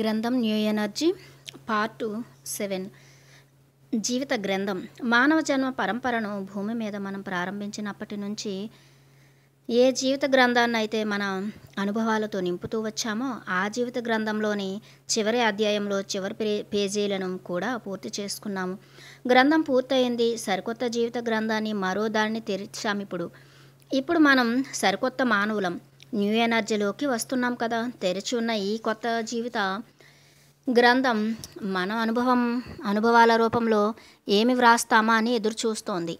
గ్రంథం new energy part seven జీవిత గ్రంథం మానవ జన్మ పరంపరను భూమి మీద మనం ప్రారంభించినప్పటి నుంచి ఏ జీవిత గ్రంథాన్ని అయితే మన అనుభవాలతో నింపుతూ వచ్చామో ఆ జీవిత గ్రంథంలోని చివరి అధ్యాయంలో చివరి పేజీలను కూడా పూర్తి చేసుకున్నాము గ్రంథం పూర్తయింది సరికొత్త జీవిత గ్రంథాన్ని మరో దాన్ని తెరిచాము ఇప్పుడు ఇప్పుడు మనం సరికొత్త మానవులం న్యూ ఎనర్జీలోకి వస్తున్నాం కదా తెరిచి ఉన్న ఈ కొత్త జీవిత గ్రంథం మన అనుభవం అనుభవాల రూపంలో ఏమి వ్రాస్తామా అని ఎదురు చూస్తోంది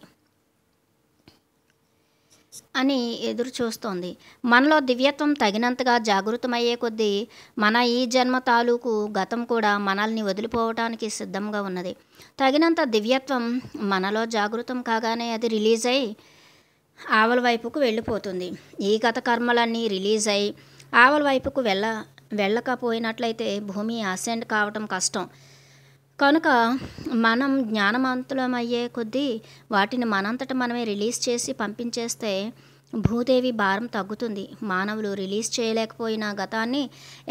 అని ఎదురు చూస్తోంది మనలో దివ్యత్వం తగినంతగా జాగృతమయ్యే కొద్దీ మన ఈ జన్మ తాలూకు గతం కూడా మనల్ని వదిలిపోవటానికి సిద్ధంగా ఉన్నది తగినంత దివ్యత్వం మనలో జాగృతం కాగానే అది రిలీజ్ అయ్యి ఆవల వైపుకు వెళ్ళిపోతుంది ఈ గత కర్మలన్నీ రిలీజ్ అయి ఆవల వైపుకు వెళ్ళ వెళ్ళకపోయినట్లయితే భూమి అసెండ్ కావటం కష్టం కనుక మనం జ్ఞానమంతులమయ్యే కొద్దీ వాటిని మనంతట మనమే రిలీజ్ చేసి పంపించేస్తే భూదేవి భారం తగ్గుతుంది మానవులు రిలీజ్ చేయలేకపోయిన గతాన్ని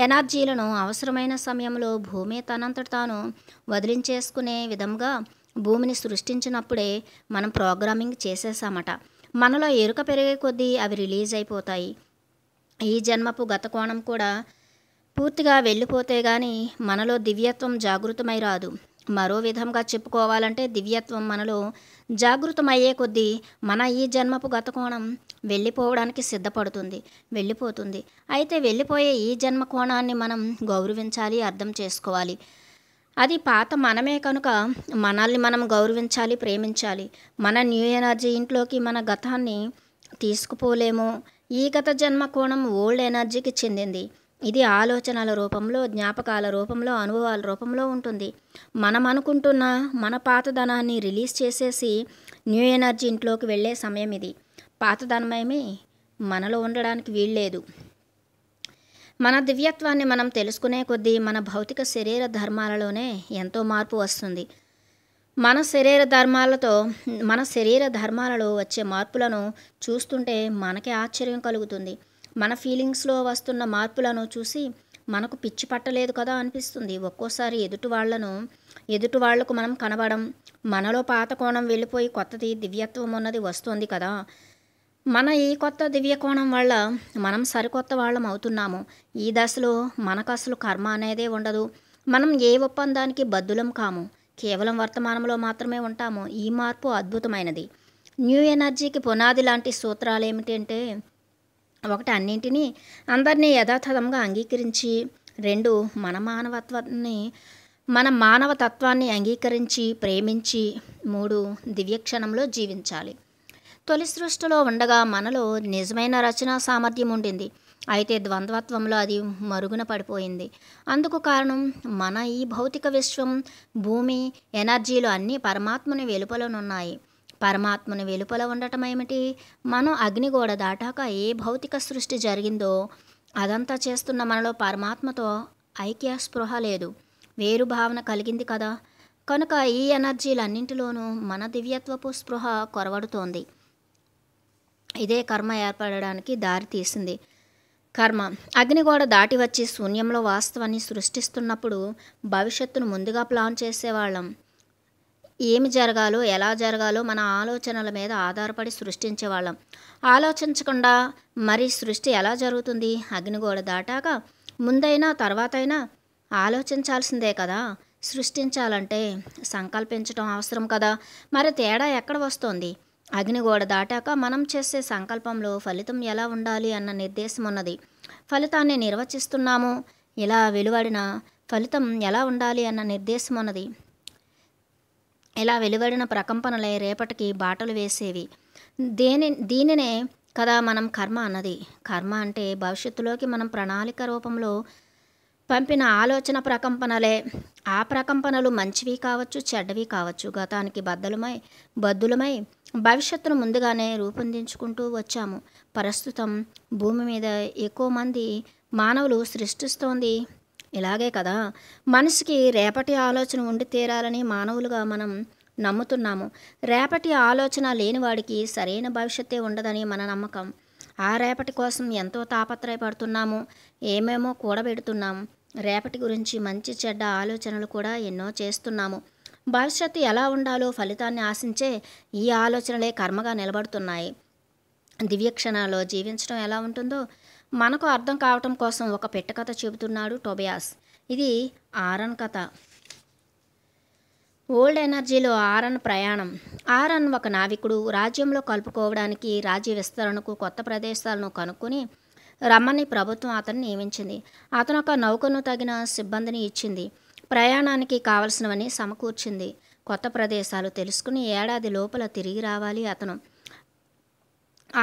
ఎనర్జీలను అవసరమైన సమయంలో భూమి తనంతట తాను వదిలించేసుకునే విధంగా భూమిని సృష్టించినప్పుడే మనం ప్రోగ్రామింగ్ చేసేసామట మనలో ఎరుక పెరిగే కొద్దీ అవి రిలీజ్ అయిపోతాయి ఈ జన్మపు గత కోణం కూడా పూర్తిగా వెళ్ళిపోతే గాని మనలో దివ్యత్వం జాగృతమై రాదు మరో విధంగా చెప్పుకోవాలంటే దివ్యత్వం మనలో జాగృతమయ్యే కొద్దీ మన ఈ జన్మపు గత కోణం వెళ్ళిపోవడానికి సిద్ధపడుతుంది వెళ్ళిపోతుంది అయితే వెళ్ళిపోయే ఈ జన్మ కోణాన్ని మనం గౌరవించాలి అర్థం చేసుకోవాలి అది పాత మనమే కనుక మనల్ని మనం గౌరవించాలి ప్రేమించాలి మన న్యూ ఎనర్జీ ఇంట్లోకి మన గతాన్ని తీసుకుపోలేము ఈ గత జన్మ కోణం ఓల్డ్ ఎనర్జీకి చెందింది ఇది ఆలోచనల రూపంలో జ్ఞాపకాల రూపంలో అనుభవాల రూపంలో ఉంటుంది మనం అనుకుంటున్న మన పాతధనాన్ని రిలీజ్ చేసేసి న్యూ ఎనర్జీ ఇంట్లోకి వెళ్ళే సమయం ఇది పాతధనమేమి మనలో ఉండడానికి వీల్లేదు మన దివ్యత్వాన్ని మనం తెలుసుకునే కొద్దీ మన భౌతిక శరీర ధర్మాలలోనే ఎంతో మార్పు వస్తుంది మన శరీర ధర్మాలతో మన శరీర ధర్మాలలో వచ్చే మార్పులను చూస్తుంటే మనకే ఆశ్చర్యం కలుగుతుంది మన ఫీలింగ్స్లో వస్తున్న మార్పులను చూసి మనకు పిచ్చి పట్టలేదు కదా అనిపిస్తుంది ఒక్కోసారి ఎదుటి వాళ్లను ఎదుటి వాళ్లకు మనం కనబడం మనలో పాత కోణం వెళ్ళిపోయి కొత్తది దివ్యత్వం ఉన్నది వస్తుంది కదా మన ఈ కొత్త దివ్యకోణం వల్ల మనం సరికొత్త వాళ్ళం అవుతున్నాము ఈ దశలో మనకు అసలు కర్మ అనేదే ఉండదు మనం ఏ ఒప్పందానికి బద్దులం కాము కేవలం వర్తమానంలో మాత్రమే ఉంటాము ఈ మార్పు అద్భుతమైనది న్యూ ఎనర్జీకి పునాది లాంటి సూత్రాలు ఏమిటంటే ఒకటి అన్నింటినీ అందరినీ యథాతథంగా అంగీకరించి రెండు మన మానవత్వాన్ని మన మానవ తత్వాన్ని అంగీకరించి ప్రేమించి మూడు దివ్యక్షణంలో జీవించాలి తొలి సృష్టిలో ఉండగా మనలో నిజమైన రచనా సామర్థ్యం ఉండింది అయితే ద్వంద్వత్వంలో అది మరుగున పడిపోయింది అందుకు కారణం మన ఈ భౌతిక విశ్వం భూమి ఎనర్జీలు అన్నీ పరమాత్మని వెలుపలనున్నాయి పరమాత్మని వెలుపల ఉండటం ఏమిటి మనం అగ్నిగోడ దాటాక ఏ భౌతిక సృష్టి జరిగిందో అదంతా చేస్తున్న మనలో పరమాత్మతో ఐక్య స్పృహ లేదు వేరు భావన కలిగింది కదా కనుక ఈ ఎనర్జీలన్నింటిలోనూ మన దివ్యత్వపు స్పృహ కొరవడుతోంది ఇదే కర్మ ఏర్పడడానికి దారి తీసింది కర్మ అగ్నిగోడ దాటి వచ్చి శూన్యంలో వాస్తవాన్ని సృష్టిస్తున్నప్పుడు భవిష్యత్తును ముందుగా ప్లాన్ చేసేవాళ్ళం ఏమి జరగాలో ఎలా జరగాలో మన ఆలోచనల మీద ఆధారపడి సృష్టించేవాళ్ళం ఆలోచించకుండా మరి సృష్టి ఎలా జరుగుతుంది అగ్నిగోడ దాటాక ముందైనా తర్వాతైనా ఆలోచించాల్సిందే కదా సృష్టించాలంటే సంకల్పించడం అవసరం కదా మరి తేడా ఎక్కడ వస్తోంది అగ్నిగోడ దాటాక మనం చేసే సంకల్పంలో ఫలితం ఎలా ఉండాలి అన్న నిర్దేశం ఉన్నది ఫలితాన్ని నిర్వచిస్తున్నాము ఇలా వెలువడిన ఫలితం ఎలా ఉండాలి అన్న నిర్దేశం ఉన్నది ఇలా వెలువడిన ప్రకంపనలే రేపటికి బాటలు వేసేవి దేని దీనినే కదా మనం కర్మ అన్నది కర్మ అంటే భవిష్యత్తులోకి మనం ప్రణాళిక రూపంలో పంపిన ఆలోచన ప్రకంపనలే ఆ ప్రకంపనలు మంచివి కావచ్చు చెడ్డవి కావచ్చు గతానికి బద్దలమై బద్దులమై భవిష్యత్తును ముందుగానే రూపొందించుకుంటూ వచ్చాము ప్రస్తుతం భూమి మీద ఎక్కువ మంది మానవులు సృష్టిస్తోంది ఇలాగే కదా మనిషికి రేపటి ఆలోచన ఉండి తీరాలని మానవులుగా మనం నమ్ముతున్నాము రేపటి ఆలోచన లేనివాడికి సరైన భవిష్యత్తే ఉండదని మన నమ్మకం ఆ రేపటి కోసం ఎంతో తాపత్రయపడుతున్నాము ఏమేమో కూడబెడుతున్నాము రేపటి గురించి మంచి చెడ్డ ఆలోచనలు కూడా ఎన్నో చేస్తున్నాము భవిష్యత్తు ఎలా ఉండాలో ఫలితాన్ని ఆశించే ఈ ఆలోచనలే కర్మగా నిలబడుతున్నాయి దివ్యక్షణాల్లో జీవించడం ఎలా ఉంటుందో మనకు అర్థం కావటం కోసం ఒక పెట్టకథ చెబుతున్నాడు టోబియాస్ ఇది ఆరన్ కథ ఓల్డ్ ఎనర్జీలో ఆరన్ ప్రయాణం ఆరన్ ఒక నావికుడు రాజ్యంలో కలుపుకోవడానికి రాజ్య విస్తరణకు కొత్త ప్రదేశాలను కనుక్కొని రమ్మని ప్రభుత్వం అతను నియమించింది అతను ఒక నౌకను తగిన సిబ్బందిని ఇచ్చింది ప్రయాణానికి కావలసినవన్నీ సమకూర్చింది కొత్త ప్రదేశాలు తెలుసుకుని ఏడాది లోపల తిరిగి రావాలి అతను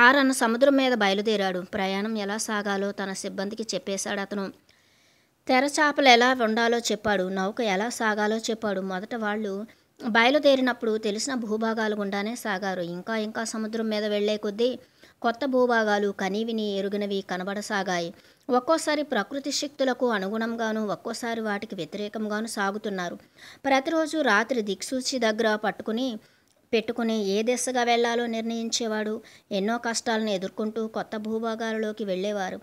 ఆరన్న సముద్రం మీద బయలుదేరాడు ప్రయాణం ఎలా సాగాలో తన సిబ్బందికి చెప్పేశాడు అతను తెరచాపలు ఎలా ఉండాలో చెప్పాడు నౌక ఎలా సాగాలో చెప్పాడు మొదట వాళ్ళు బయలుదేరినప్పుడు తెలిసిన భూభాగాలు గుండానే సాగారు ఇంకా ఇంకా సముద్రం మీద వెళ్లే కొద్దీ కొత్త భూభాగాలు కనీవిని ఎరుగినవి కనబడసాగాయి ఒక్కోసారి ప్రకృతి శక్తులకు అనుగుణంగాను ఒక్కోసారి వాటికి వ్యతిరేకంగాను సాగుతున్నారు ప్రతిరోజు రాత్రి దిక్సూచి దగ్గర పట్టుకుని పెట్టుకుని ఏ దిశగా వెళ్లాలో నిర్ణయించేవాడు ఎన్నో కష్టాలను ఎదుర్కొంటూ కొత్త భూభాగాలలోకి వెళ్ళేవారు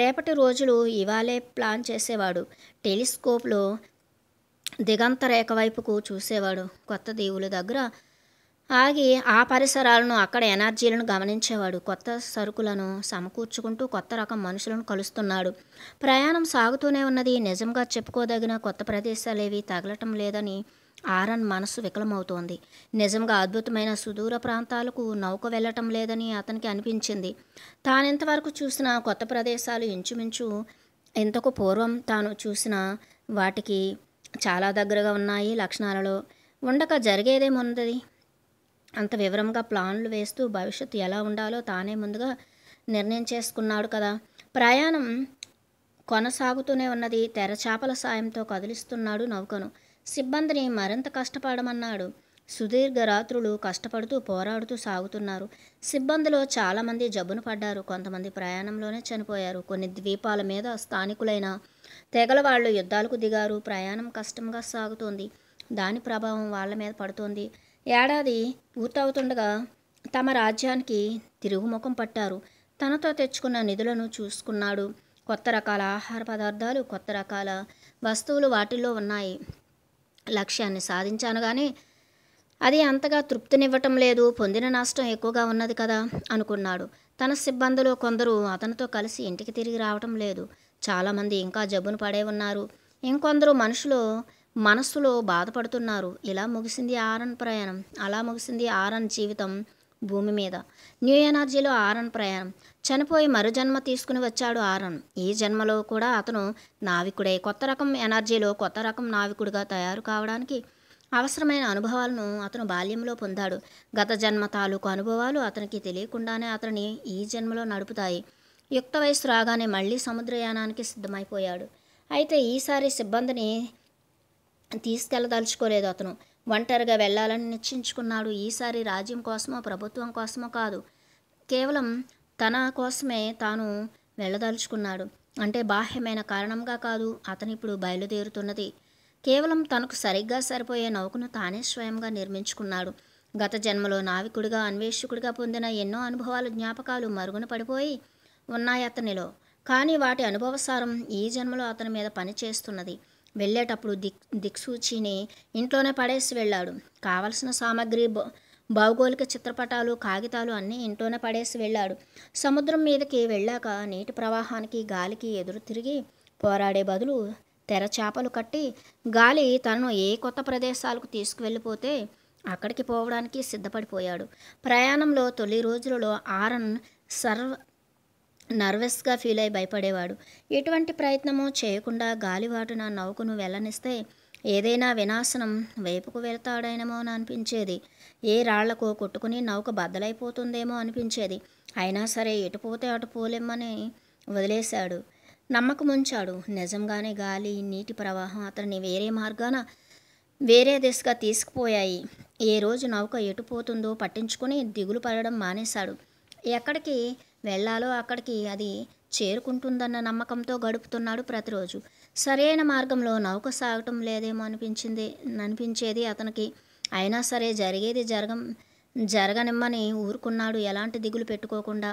రేపటి రోజులు ఇవాళే ప్లాన్ చేసేవాడు టెలిస్కోప్లో దిగంత రేఖ వైపుకు చూసేవాడు కొత్త దేవుల దగ్గర ఆగి ఆ పరిసరాలను అక్కడ ఎనర్జీలను గమనించేవాడు కొత్త సరుకులను సమకూర్చుకుంటూ కొత్త రకం మనుషులను కలుస్తున్నాడు ప్రయాణం సాగుతూనే ఉన్నది నిజంగా చెప్పుకోదగిన కొత్త ప్రదేశాలేవి తగలటం లేదని ఆరన్ మనసు వికలమవుతోంది నిజంగా అద్భుతమైన సుదూర ప్రాంతాలకు నౌక వెళ్ళటం లేదని అతనికి అనిపించింది తానింతవరకు చూసిన కొత్త ప్రదేశాలు ఇంచుమించు ఇంతకు పూర్వం తాను చూసిన వాటికి చాలా దగ్గరగా ఉన్నాయి లక్షణాలలో ఉండక జరిగేదేమున్నది అంత వివరంగా ప్లాన్లు వేస్తూ భవిష్యత్తు ఎలా ఉండాలో తానే ముందుగా నిర్ణయం చేసుకున్నాడు కదా ప్రయాణం కొనసాగుతూనే ఉన్నది తెరచాపల సాయంతో కదిలిస్తున్నాడు నౌకను సిబ్బందిని మరింత కష్టపడమన్నాడు సుదీర్ఘ రాత్రులు కష్టపడుతూ పోరాడుతూ సాగుతున్నారు సిబ్బందిలో చాలామంది జబ్బును పడ్డారు కొంతమంది ప్రయాణంలోనే చనిపోయారు కొన్ని ద్వీపాల మీద స్థానికులైన తెగల వాళ్ళు యుద్ధాలకు దిగారు ప్రయాణం కష్టంగా సాగుతోంది దాని ప్రభావం వాళ్ళ మీద పడుతోంది ఏడాది పూర్తవుతుండగా తమ రాజ్యానికి తిరుగుముఖం పట్టారు తనతో తెచ్చుకున్న నిధులను చూసుకున్నాడు కొత్త రకాల ఆహార పదార్థాలు కొత్త రకాల వస్తువులు వాటిల్లో ఉన్నాయి లక్ష్యాన్ని సాధించాను కానీ అది అంతగా తృప్తినివ్వటం లేదు పొందిన నష్టం ఎక్కువగా ఉన్నది కదా అనుకున్నాడు తన సిబ్బందిలో కొందరు అతనితో కలిసి ఇంటికి తిరిగి రావటం లేదు చాలామంది ఇంకా జబ్బును పడే ఉన్నారు ఇంకొందరు మనుషులు మనస్సులో బాధపడుతున్నారు ఇలా ముగిసింది ఆరన్ ప్రయాణం అలా ముగిసింది ఆరన్ జీవితం భూమి మీద న్యూ ఎనర్జీలో ఆరన్ ప్రయాణం చనిపోయి మరు జన్మ తీసుకుని వచ్చాడు ఆరన్ ఈ జన్మలో కూడా అతను నావికుడే కొత్త రకం ఎనర్జీలో కొత్త రకం నావికుడిగా తయారు కావడానికి అవసరమైన అనుభవాలను అతను బాల్యంలో పొందాడు గత జన్మ తాలూకు అనుభవాలు అతనికి తెలియకుండానే అతని ఈ జన్మలో నడుపుతాయి యుక్త వయసు రాగానే మళ్ళీ సముద్రయానానికి సిద్ధమైపోయాడు అయితే ఈసారి సిబ్బందిని తీసుకెళ్ళదలుచుకోలేదు అతను ఒంటరిగా వెళ్ళాలని నిశ్చయించుకున్నాడు ఈసారి రాజ్యం కోసమో ప్రభుత్వం కోసమో కాదు కేవలం తన కోసమే తాను వెళ్ళదలుచుకున్నాడు అంటే బాహ్యమైన కారణంగా కాదు అతను ఇప్పుడు బయలుదేరుతున్నది కేవలం తనకు సరిగ్గా సరిపోయే నౌకను తానే స్వయంగా నిర్మించుకున్నాడు గత జన్మలో నావికుడిగా అన్వేషకుడిగా పొందిన ఎన్నో అనుభవాలు జ్ఞాపకాలు మరుగున పడిపోయి ఉన్నాయి అతనిలో కానీ వాటి అనుభవసారం ఈ జన్మలో అతని మీద పనిచేస్తున్నది వెళ్ళేటప్పుడు దిక్ దిక్సూచిని ఇంట్లోనే పడేసి వెళ్ళాడు కావలసిన సామాగ్రి భౌగోళిక చిత్రపటాలు కాగితాలు అన్నీ ఇంట్లోనే పడేసి వెళ్ళాడు సముద్రం మీదకి వెళ్ళాక నీటి ప్రవాహానికి గాలికి ఎదురు తిరిగి పోరాడే బదులు తెరచాపలు కట్టి గాలి తనను ఏ కొత్త ప్రదేశాలకు తీసుకువెళ్ళిపోతే అక్కడికి పోవడానికి సిద్ధపడిపోయాడు ప్రయాణంలో తొలి రోజులలో ఆరన్ సర్వ నర్వస్గా ఫీల్ అయి భయపడేవాడు ఎటువంటి ప్రయత్నము చేయకుండా గాలివాటున నవ్వుకును వెళ్ళనిస్తే ఏదైనా వినాశనం వైపుకు అని అనిపించేది ఏ రాళ్లకు కొట్టుకుని నౌక బద్దలైపోతుందేమో అనిపించేది అయినా సరే ఎటు పోతే అటు పోలేమని వదిలేశాడు నమ్మకం ఉంచాడు నిజంగానే గాలి నీటి ప్రవాహం అతన్ని వేరే మార్గాన వేరే దిశగా తీసుకుపోయాయి ఏ రోజు నౌక ఎటు పోతుందో పట్టించుకుని దిగులు పడడం మానేశాడు ఎక్కడికి వెళ్లాలో అక్కడికి అది చేరుకుంటుందన్న నమ్మకంతో గడుపుతున్నాడు ప్రతిరోజు సరైన మార్గంలో నౌక సాగటం లేదేమో అనిపించింది అనిపించేది అతనికి అయినా సరే జరిగేది జరగం జరగనిమ్మని ఊరుకున్నాడు ఎలాంటి దిగులు పెట్టుకోకుండా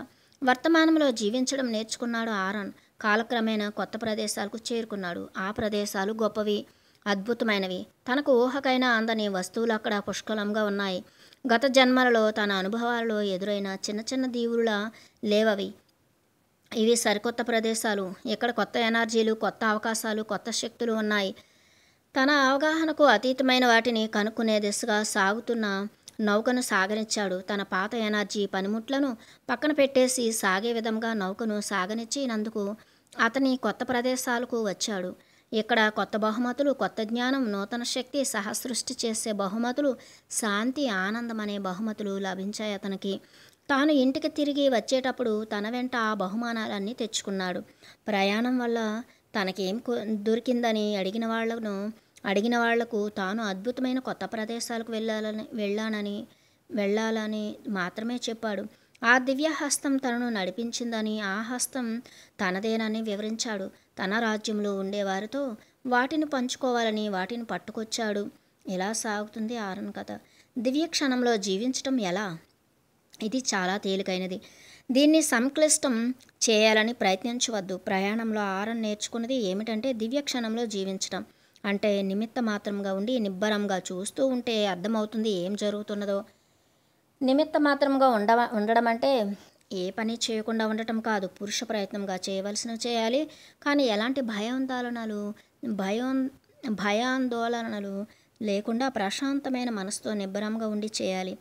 వర్తమానంలో జీవించడం నేర్చుకున్నాడు ఆరన్ కాలక్రమేణా కొత్త ప్రదేశాలకు చేరుకున్నాడు ఆ ప్రదేశాలు గొప్పవి అద్భుతమైనవి తనకు ఊహకైనా అందని వస్తువులు అక్కడ పుష్కలంగా ఉన్నాయి గత జన్మలలో తన అనుభవాలలో ఎదురైన చిన్న చిన్న దీవుల లేవవి ఇవి సరికొత్త ప్రదేశాలు ఇక్కడ కొత్త ఎనర్జీలు కొత్త అవకాశాలు కొత్త శక్తులు ఉన్నాయి తన అవగాహనకు అతీతమైన వాటిని కనుక్కునే దిశగా సాగుతున్న నౌకను సాగనిచ్చాడు తన పాత ఎనర్జీ పనిముట్లను పక్కన పెట్టేసి సాగే విధంగా నౌకను సాగనిచ్చినందుకు అతని కొత్త ప్రదేశాలకు వచ్చాడు ఇక్కడ కొత్త బహుమతులు కొత్త జ్ఞానం నూతన శక్తి సహసృష్టి చేసే బహుమతులు శాంతి ఆనందం అనే బహుమతులు లభించాయి అతనికి తాను ఇంటికి తిరిగి వచ్చేటప్పుడు తన వెంట ఆ బహుమానాలన్నీ తెచ్చుకున్నాడు ప్రయాణం వల్ల తనకేం దొరికిందని అడిగిన వాళ్లను అడిగిన వాళ్లకు తాను అద్భుతమైన కొత్త ప్రదేశాలకు వెళ్ళాలని వెళ్ళానని వెళ్ళాలని మాత్రమే చెప్పాడు ఆ దివ్య హస్తం తనను నడిపించిందని ఆ హస్తం తనదేనని వివరించాడు తన రాజ్యంలో ఉండేవారితో వాటిని పంచుకోవాలని వాటిని పట్టుకొచ్చాడు ఇలా సాగుతుంది ఆరన్ కథ దివ్యక్షణంలో జీవించటం ఎలా ఇది చాలా తేలికైనది దీన్ని సంక్లిష్టం చేయాలని ప్రయత్నించవద్దు ప్రయాణంలో ఆరన్ నేర్చుకున్నది ఏమిటంటే దివ్యక్షణంలో జీవించటం అంటే నిమిత్త మాత్రంగా ఉండి నిబ్బరంగా చూస్తూ ఉంటే అర్థమవుతుంది ఏం జరుగుతున్నదో నిమిత్త మాత్రంగా ఉండవ ఉండడం అంటే ఏ పని చేయకుండా ఉండటం కాదు పురుష ప్రయత్నంగా చేయవలసినవి చేయాలి కానీ ఎలాంటి భయాందోళనలు భయం భయాందోళనలు లేకుండా ప్రశాంతమైన మనసుతో నిబ్బరంగా ఉండి చేయాలి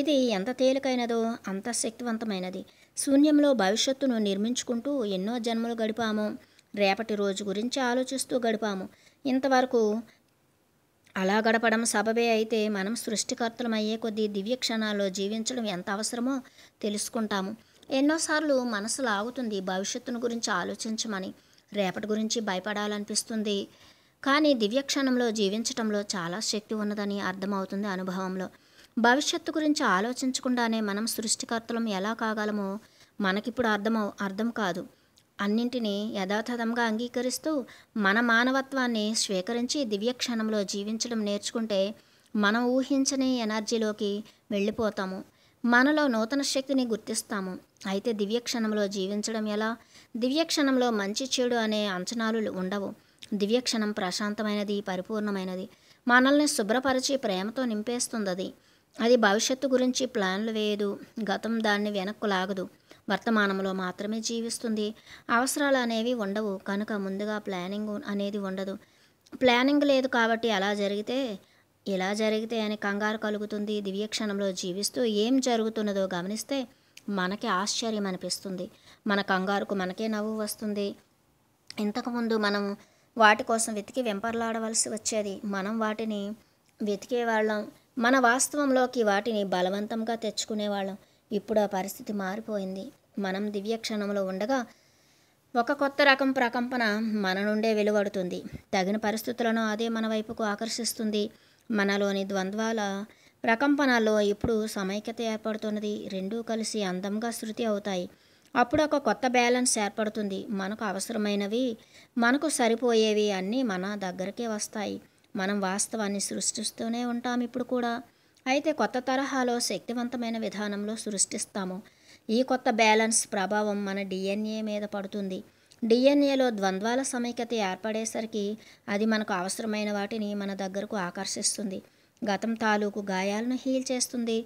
ఇది ఎంత తేలికైనదో అంత శక్తివంతమైనది శూన్యంలో భవిష్యత్తును నిర్మించుకుంటూ ఎన్నో జన్మలు గడిపాము రేపటి రోజు గురించి ఆలోచిస్తూ గడిపాము ఇంతవరకు అలా గడపడం సబబే అయితే మనం సృష్టికర్తలమయ్యే కొద్దీ దివ్యక్షణాల్లో జీవించడం ఎంత అవసరమో తెలుసుకుంటాము ఎన్నోసార్లు మనసు లాగుతుంది భవిష్యత్తును గురించి ఆలోచించమని రేపటి గురించి భయపడాలనిపిస్తుంది కానీ దివ్యక్షణంలో జీవించటంలో చాలా శక్తి ఉన్నదని అర్థమవుతుంది అనుభవంలో భవిష్యత్తు గురించి ఆలోచించకుండానే మనం సృష్టికర్తలం ఎలా కాగలమో మనకిప్పుడు అర్థం అర్థం కాదు అన్నింటినీ యథాతథంగా అంగీకరిస్తూ మన మానవత్వాన్ని స్వీకరించి దివ్యక్షణంలో జీవించడం నేర్చుకుంటే మనం ఊహించని ఎనర్జీలోకి వెళ్ళిపోతాము మనలో నూతన శక్తిని గుర్తిస్తాము అయితే దివ్యక్షణంలో జీవించడం ఎలా దివ్యక్షణంలో మంచి చెడు అనే అంచనాలు ఉండవు దివ్యక్షణం ప్రశాంతమైనది పరిపూర్ణమైనది మనల్ని శుభ్రపరిచి ప్రేమతో నింపేస్తుంది అది భవిష్యత్తు గురించి ప్లాన్లు వేయదు గతం దాన్ని వెనక్కు లాగదు వర్తమానంలో మాత్రమే జీవిస్తుంది అవసరాలు అనేవి ఉండవు కనుక ముందుగా ప్లానింగ్ అనేది ఉండదు ప్లానింగ్ లేదు కాబట్టి అలా జరిగితే ఇలా జరిగితే అని కంగారు కలుగుతుంది దివ్యక్షణంలో జీవిస్తూ ఏం జరుగుతున్నదో గమనిస్తే మనకి ఆశ్చర్యం అనిపిస్తుంది మన కంగారుకు మనకే నవ్వు వస్తుంది ఇంతకుముందు మనం వాటి కోసం వెతికి వెంపర్లాడవలసి వచ్చేది మనం వాటిని వెతికేవాళ్ళం మన వాస్తవంలోకి వాటిని బలవంతంగా తెచ్చుకునేవాళ్ళం ఇప్పుడు ఆ పరిస్థితి మారిపోయింది మనం దివ్యక్షణంలో ఉండగా ఒక కొత్త రకం ప్రకంపన మన నుండే వెలువడుతుంది తగిన పరిస్థితులను అదే మన వైపుకు ఆకర్షిస్తుంది మనలోని ద్వంద్వాల ప్రకంపనలో ఇప్పుడు సమైక్యత ఏర్పడుతున్నది రెండూ కలిసి అందంగా శృతి అవుతాయి అప్పుడు ఒక కొత్త బ్యాలెన్స్ ఏర్పడుతుంది మనకు అవసరమైనవి మనకు సరిపోయేవి అన్నీ మన దగ్గరకే వస్తాయి మనం వాస్తవాన్ని సృష్టిస్తూనే ఉంటాం ఇప్పుడు కూడా అయితే కొత్త తరహాలో శక్తివంతమైన విధానంలో సృష్టిస్తాము ఈ కొత్త బ్యాలెన్స్ ప్రభావం మన డిఎన్ఏ మీద పడుతుంది డిఎన్ఏలో ద్వంద్వాల సమైక్యత ఏర్పడేసరికి అది మనకు అవసరమైన వాటిని మన దగ్గరకు ఆకర్షిస్తుంది గతం తాలూకు గాయాలను హీల్ చేస్తుంది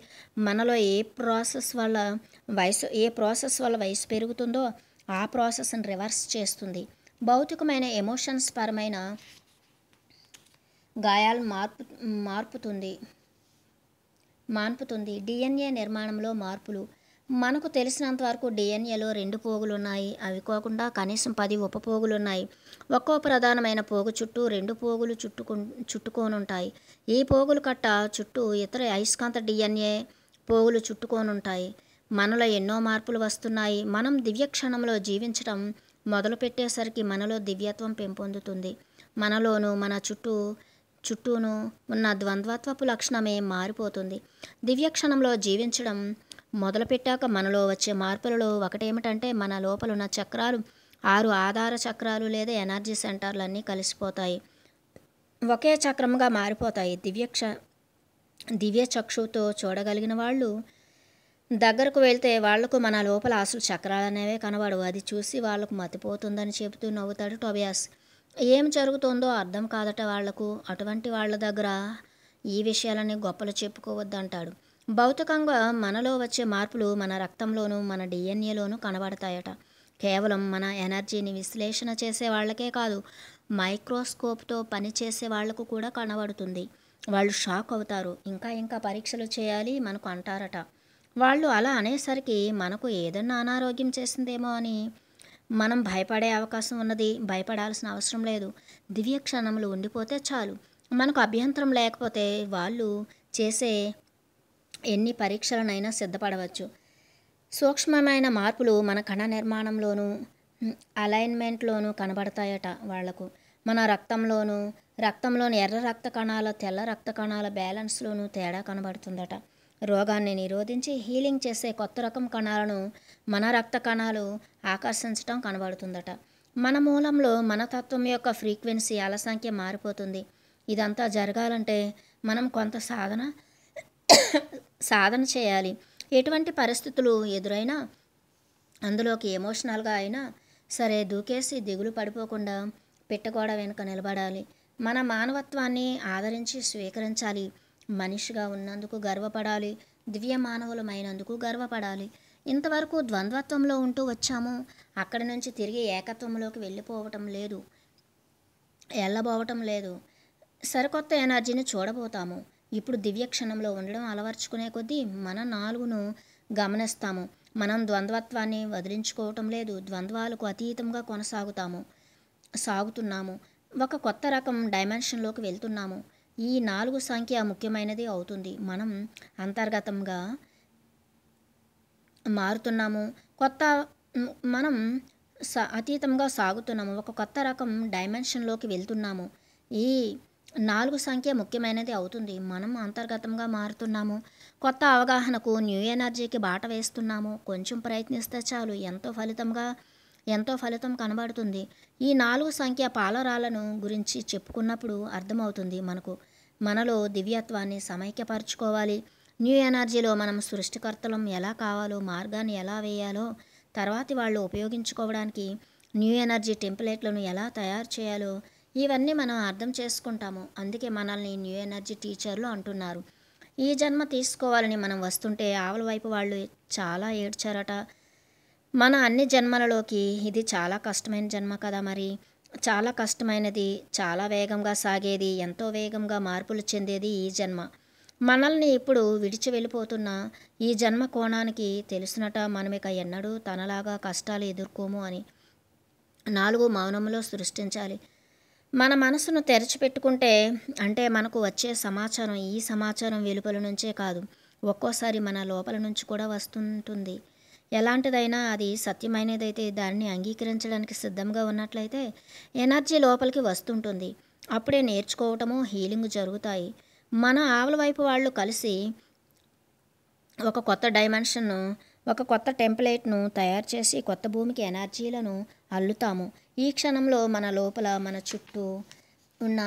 మనలో ఏ ప్రాసెస్ వల్ల వయసు ఏ ప్రాసెస్ వల్ల వయసు పెరుగుతుందో ఆ ప్రాసెస్ని రివర్స్ చేస్తుంది భౌతికమైన ఎమోషన్స్ పరమైన గాయాలు మార్పు మార్పుతుంది మాన్పుతుంది డిఎన్ఏ నిర్మాణంలో మార్పులు మనకు తెలిసినంత వరకు డిఎన్ఏలో రెండు పోగులున్నాయి అవి కాకుండా కనీసం పది ఉన్నాయి ఒక్కో ప్రధానమైన పోగు చుట్టూ రెండు పోగులు చుట్టుకు చుట్టుకోనుంటాయి ఈ పోగులు కట్ట చుట్టూ ఇతర అయస్కాంత డిఎన్ఏ పోగులు చుట్టుకోనుంటాయి మనలో ఎన్నో మార్పులు వస్తున్నాయి మనం దివ్యక్షణంలో జీవించడం మొదలుపెట్టేసరికి మనలో దివ్యత్వం పెంపొందుతుంది మనలోనూ మన చుట్టూ చుట్టూను ఉన్న ద్వంద్వత్వపు లక్షణమే మారిపోతుంది దివ్యక్షణంలో జీవించడం మొదలుపెట్టాక మనలో వచ్చే మార్పులలో ఒకటేమిటంటే మన లోపలున్న చక్రాలు ఆరు ఆధార చక్రాలు లేదా ఎనర్జీ సెంటర్లు అన్నీ కలిసిపోతాయి ఒకే చక్రంగా మారిపోతాయి దివ్యక్ష దివ్య చక్షుతో చూడగలిగిన వాళ్ళు దగ్గరకు వెళ్తే వాళ్లకు మన లోపల అసలు చక్రాలు అనేవే కనబడవు అది చూసి వాళ్లకు మతిపోతుందని చెబుతూ నవ్వుతాడు టొబియాస్ ఏం జరుగుతుందో అర్థం కాదట వాళ్లకు అటువంటి వాళ్ళ దగ్గర ఈ విషయాలని గొప్పలు చెప్పుకోవద్దంటాడు భౌతికంగా మనలో వచ్చే మార్పులు మన రక్తంలోనూ మన డిఎన్ఏలోనూ కనబడతాయట కేవలం మన ఎనర్జీని విశ్లేషణ చేసే వాళ్ళకే కాదు మైక్రోస్కోప్తో పనిచేసే వాళ్లకు కూడా కనబడుతుంది వాళ్ళు షాక్ అవుతారు ఇంకా ఇంకా పరీక్షలు చేయాలి మనకు అంటారట వాళ్ళు అలా అనేసరికి మనకు ఏదన్నా అనారోగ్యం చేసిందేమో అని మనం భయపడే అవకాశం ఉన్నది భయపడాల్సిన అవసరం లేదు దివ్య క్షణములు ఉండిపోతే చాలు మనకు అభ్యంతరం లేకపోతే వాళ్ళు చేసే ఎన్ని పరీక్షలనైనా సిద్ధపడవచ్చు సూక్ష్మమైన మార్పులు మన కణ నిర్మాణంలోనూ అలైన్మెంట్లోనూ కనబడతాయట వాళ్లకు మన రక్తంలోనూ రక్తంలోని ఎర్ర రక్త కణాల తెల్ల రక్త కణాల బ్యాలెన్స్లోనూ తేడా కనబడుతుందట రోగాన్ని నిరోధించి హీలింగ్ చేసే కొత్త రకం కణాలను మన రక్త కణాలు ఆకర్షించడం కనబడుతుందట మన మూలంలో మన తత్వం యొక్క ఫ్రీక్వెన్సీ అలసంఖ్య మారిపోతుంది ఇదంతా జరగాలంటే మనం కొంత సాధన సాధన చేయాలి ఎటువంటి పరిస్థితులు ఎదురైనా అందులోకి ఎమోషనల్గా అయినా సరే దూకేసి దిగులు పడిపోకుండా పెట్టగోడ వెనుక నిలబడాలి మన మానవత్వాన్ని ఆదరించి స్వీకరించాలి మనిషిగా ఉన్నందుకు గర్వపడాలి దివ్య మానవులమైనందుకు గర్వపడాలి ఇంతవరకు ద్వంద్వత్వంలో ఉంటూ వచ్చాము అక్కడి నుంచి తిరిగి ఏకత్వంలోకి వెళ్ళిపోవటం లేదు వెళ్ళబోవటం లేదు సరికొత్త ఎనర్జీని చూడబోతాము ఇప్పుడు దివ్య క్షణంలో ఉండడం అలవర్చుకునే కొద్దీ మన నాలుగును గమనిస్తాము మనం ద్వంద్వత్వాన్ని వదిలించుకోవటం లేదు ద్వంద్వాలకు అతీతంగా కొనసాగుతాము సాగుతున్నాము ఒక కొత్త రకం డైమెన్షన్లోకి వెళ్తున్నాము ఈ నాలుగు సంఖ్య ముఖ్యమైనది అవుతుంది మనం అంతర్గతంగా మారుతున్నాము కొత్త మనం అతీతంగా సాగుతున్నాము ఒక కొత్త రకం డైమెన్షన్లోకి వెళ్తున్నాము ఈ నాలుగు సంఖ్య ముఖ్యమైనది అవుతుంది మనం అంతర్గతంగా మారుతున్నాము కొత్త అవగాహనకు న్యూ ఎనర్జీకి బాట వేస్తున్నాము కొంచెం ప్రయత్నిస్తే చాలు ఎంతో ఫలితంగా ఎంతో ఫలితం కనబడుతుంది ఈ నాలుగు సంఖ్య పాలరాలను గురించి చెప్పుకున్నప్పుడు అర్థమవుతుంది మనకు మనలో దివ్యత్వాన్ని సమైక్యపరచుకోవాలి న్యూ ఎనర్జీలో మనం సృష్టికర్తలం ఎలా కావాలో మార్గాన్ని ఎలా వేయాలో తర్వాతి వాళ్ళు ఉపయోగించుకోవడానికి న్యూ ఎనర్జీ టెంప్లెట్లను ఎలా తయారు చేయాలో ఇవన్నీ మనం అర్థం చేసుకుంటాము అందుకే మనల్ని న్యూ ఎనర్జీ టీచర్లు అంటున్నారు ఈ జన్మ తీసుకోవాలని మనం వస్తుంటే ఆవుల వైపు వాళ్ళు చాలా ఏడ్చారట మన అన్ని జన్మలలోకి ఇది చాలా కష్టమైన జన్మ కదా మరి చాలా కష్టమైనది చాలా వేగంగా సాగేది ఎంతో వేగంగా మార్పులు చెందేది ఈ జన్మ మనల్ని ఇప్పుడు విడిచి వెళ్ళిపోతున్న ఈ జన్మ కోణానికి తెలుసునట మనమిక ఎన్నడూ తనలాగా కష్టాలు ఎదుర్కోము అని నాలుగు మౌనంలో సృష్టించాలి మన మనసును తెరచిపెట్టుకుంటే అంటే మనకు వచ్చే సమాచారం ఈ సమాచారం వెలుపల నుంచే కాదు ఒక్కోసారి మన లోపల నుంచి కూడా వస్తుంటుంది ఎలాంటిదైనా అది సత్యమైనదైతే దానిని అంగీకరించడానికి సిద్ధంగా ఉన్నట్లయితే ఎనర్జీ లోపలికి వస్తుంటుంది అప్పుడే నేర్చుకోవటము హీలింగ్ జరుగుతాయి మన ఆవుల వైపు వాళ్ళు కలిసి ఒక కొత్త డైమెన్షన్ను ఒక కొత్త టెంప్లెట్ను తయారు చేసి కొత్త భూమికి ఎనర్జీలను అల్లుతాము ఈ క్షణంలో మన లోపల మన చుట్టూ ఉన్న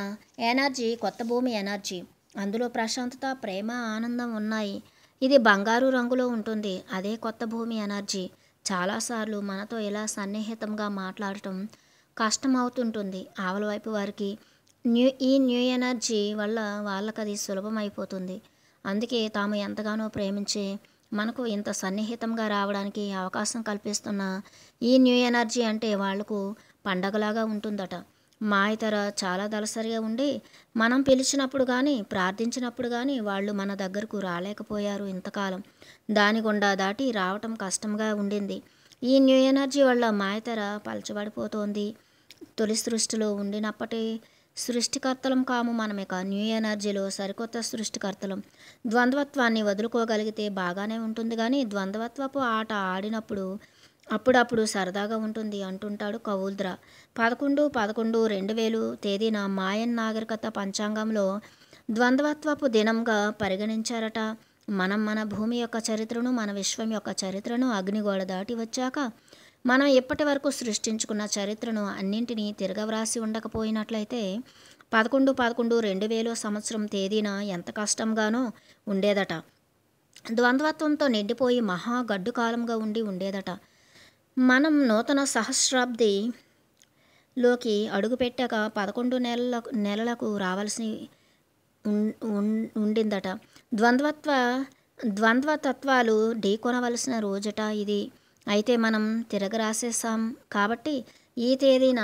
ఎనర్జీ కొత్త భూమి ఎనర్జీ అందులో ప్రశాంతత ప్రేమ ఆనందం ఉన్నాయి ఇది బంగారు రంగులో ఉంటుంది అదే కొత్త భూమి ఎనర్జీ చాలాసార్లు మనతో ఇలా సన్నిహితంగా మాట్లాడటం కష్టమవుతుంటుంది వైపు వారికి న్యూ ఈ న్యూ ఎనర్జీ వల్ల సులభం సులభమైపోతుంది అందుకే తాము ఎంతగానో ప్రేమించే మనకు ఇంత సన్నిహితంగా రావడానికి అవకాశం కల్పిస్తున్న ఈ న్యూ ఎనర్జీ అంటే వాళ్లకు పండగలాగా ఉంటుందట మాయతర చాలా దలసరిగా ఉండి మనం పిలిచినప్పుడు కానీ ప్రార్థించినప్పుడు కానీ వాళ్ళు మన దగ్గరకు రాలేకపోయారు ఇంతకాలం దాని గుండా దాటి రావటం కష్టంగా ఉండింది ఈ న్యూ ఎనర్జీ వల్ల మాయతర పలచబడిపోతోంది తొలి సృష్టిలో ఉండినప్పటి సృష్టికర్తలం కాము మనమిక న్యూ ఎనర్జీలో సరికొత్త సృష్టికర్తలం ద్వంద్వత్వాన్ని వదులుకోగలిగితే బాగానే ఉంటుంది కానీ ద్వంద్వత్వపు ఆట ఆడినప్పుడు అప్పుడప్పుడు సరదాగా ఉంటుంది అంటుంటాడు కౌల్ద్రా పదకొండు పదకొండు రెండు వేలు తేదీన మాయన్ నాగరికత పంచాంగంలో ద్వంద్వత్వపు దినంగా పరిగణించారట మనం మన భూమి యొక్క చరిత్రను మన విశ్వం యొక్క చరిత్రను అగ్నిగోడ దాటి వచ్చాక మనం ఇప్పటి వరకు సృష్టించుకున్న చరిత్రను అన్నింటినీ తిరగవ్రాసి ఉండకపోయినట్లయితే పదకొండు పదకొండు రెండు వేలు సంవత్సరం తేదీన ఎంత కష్టంగానో ఉండేదట ద్వంద్వత్వంతో నిండిపోయి మహాగడ్డు కాలంగా ఉండి ఉండేదట మనం నూతన సహస్రాబ్దిలోకి అడుగుపెట్టాక పదకొండు నెలల నెలలకు రావాల్సి ఉండిందట ద్వంద్వత్వ ద్వంద్వతత్వాలు ఢీకొనవలసిన రోజట ఇది అయితే మనం తిరగరాసేసాం కాబట్టి ఈ తేదీన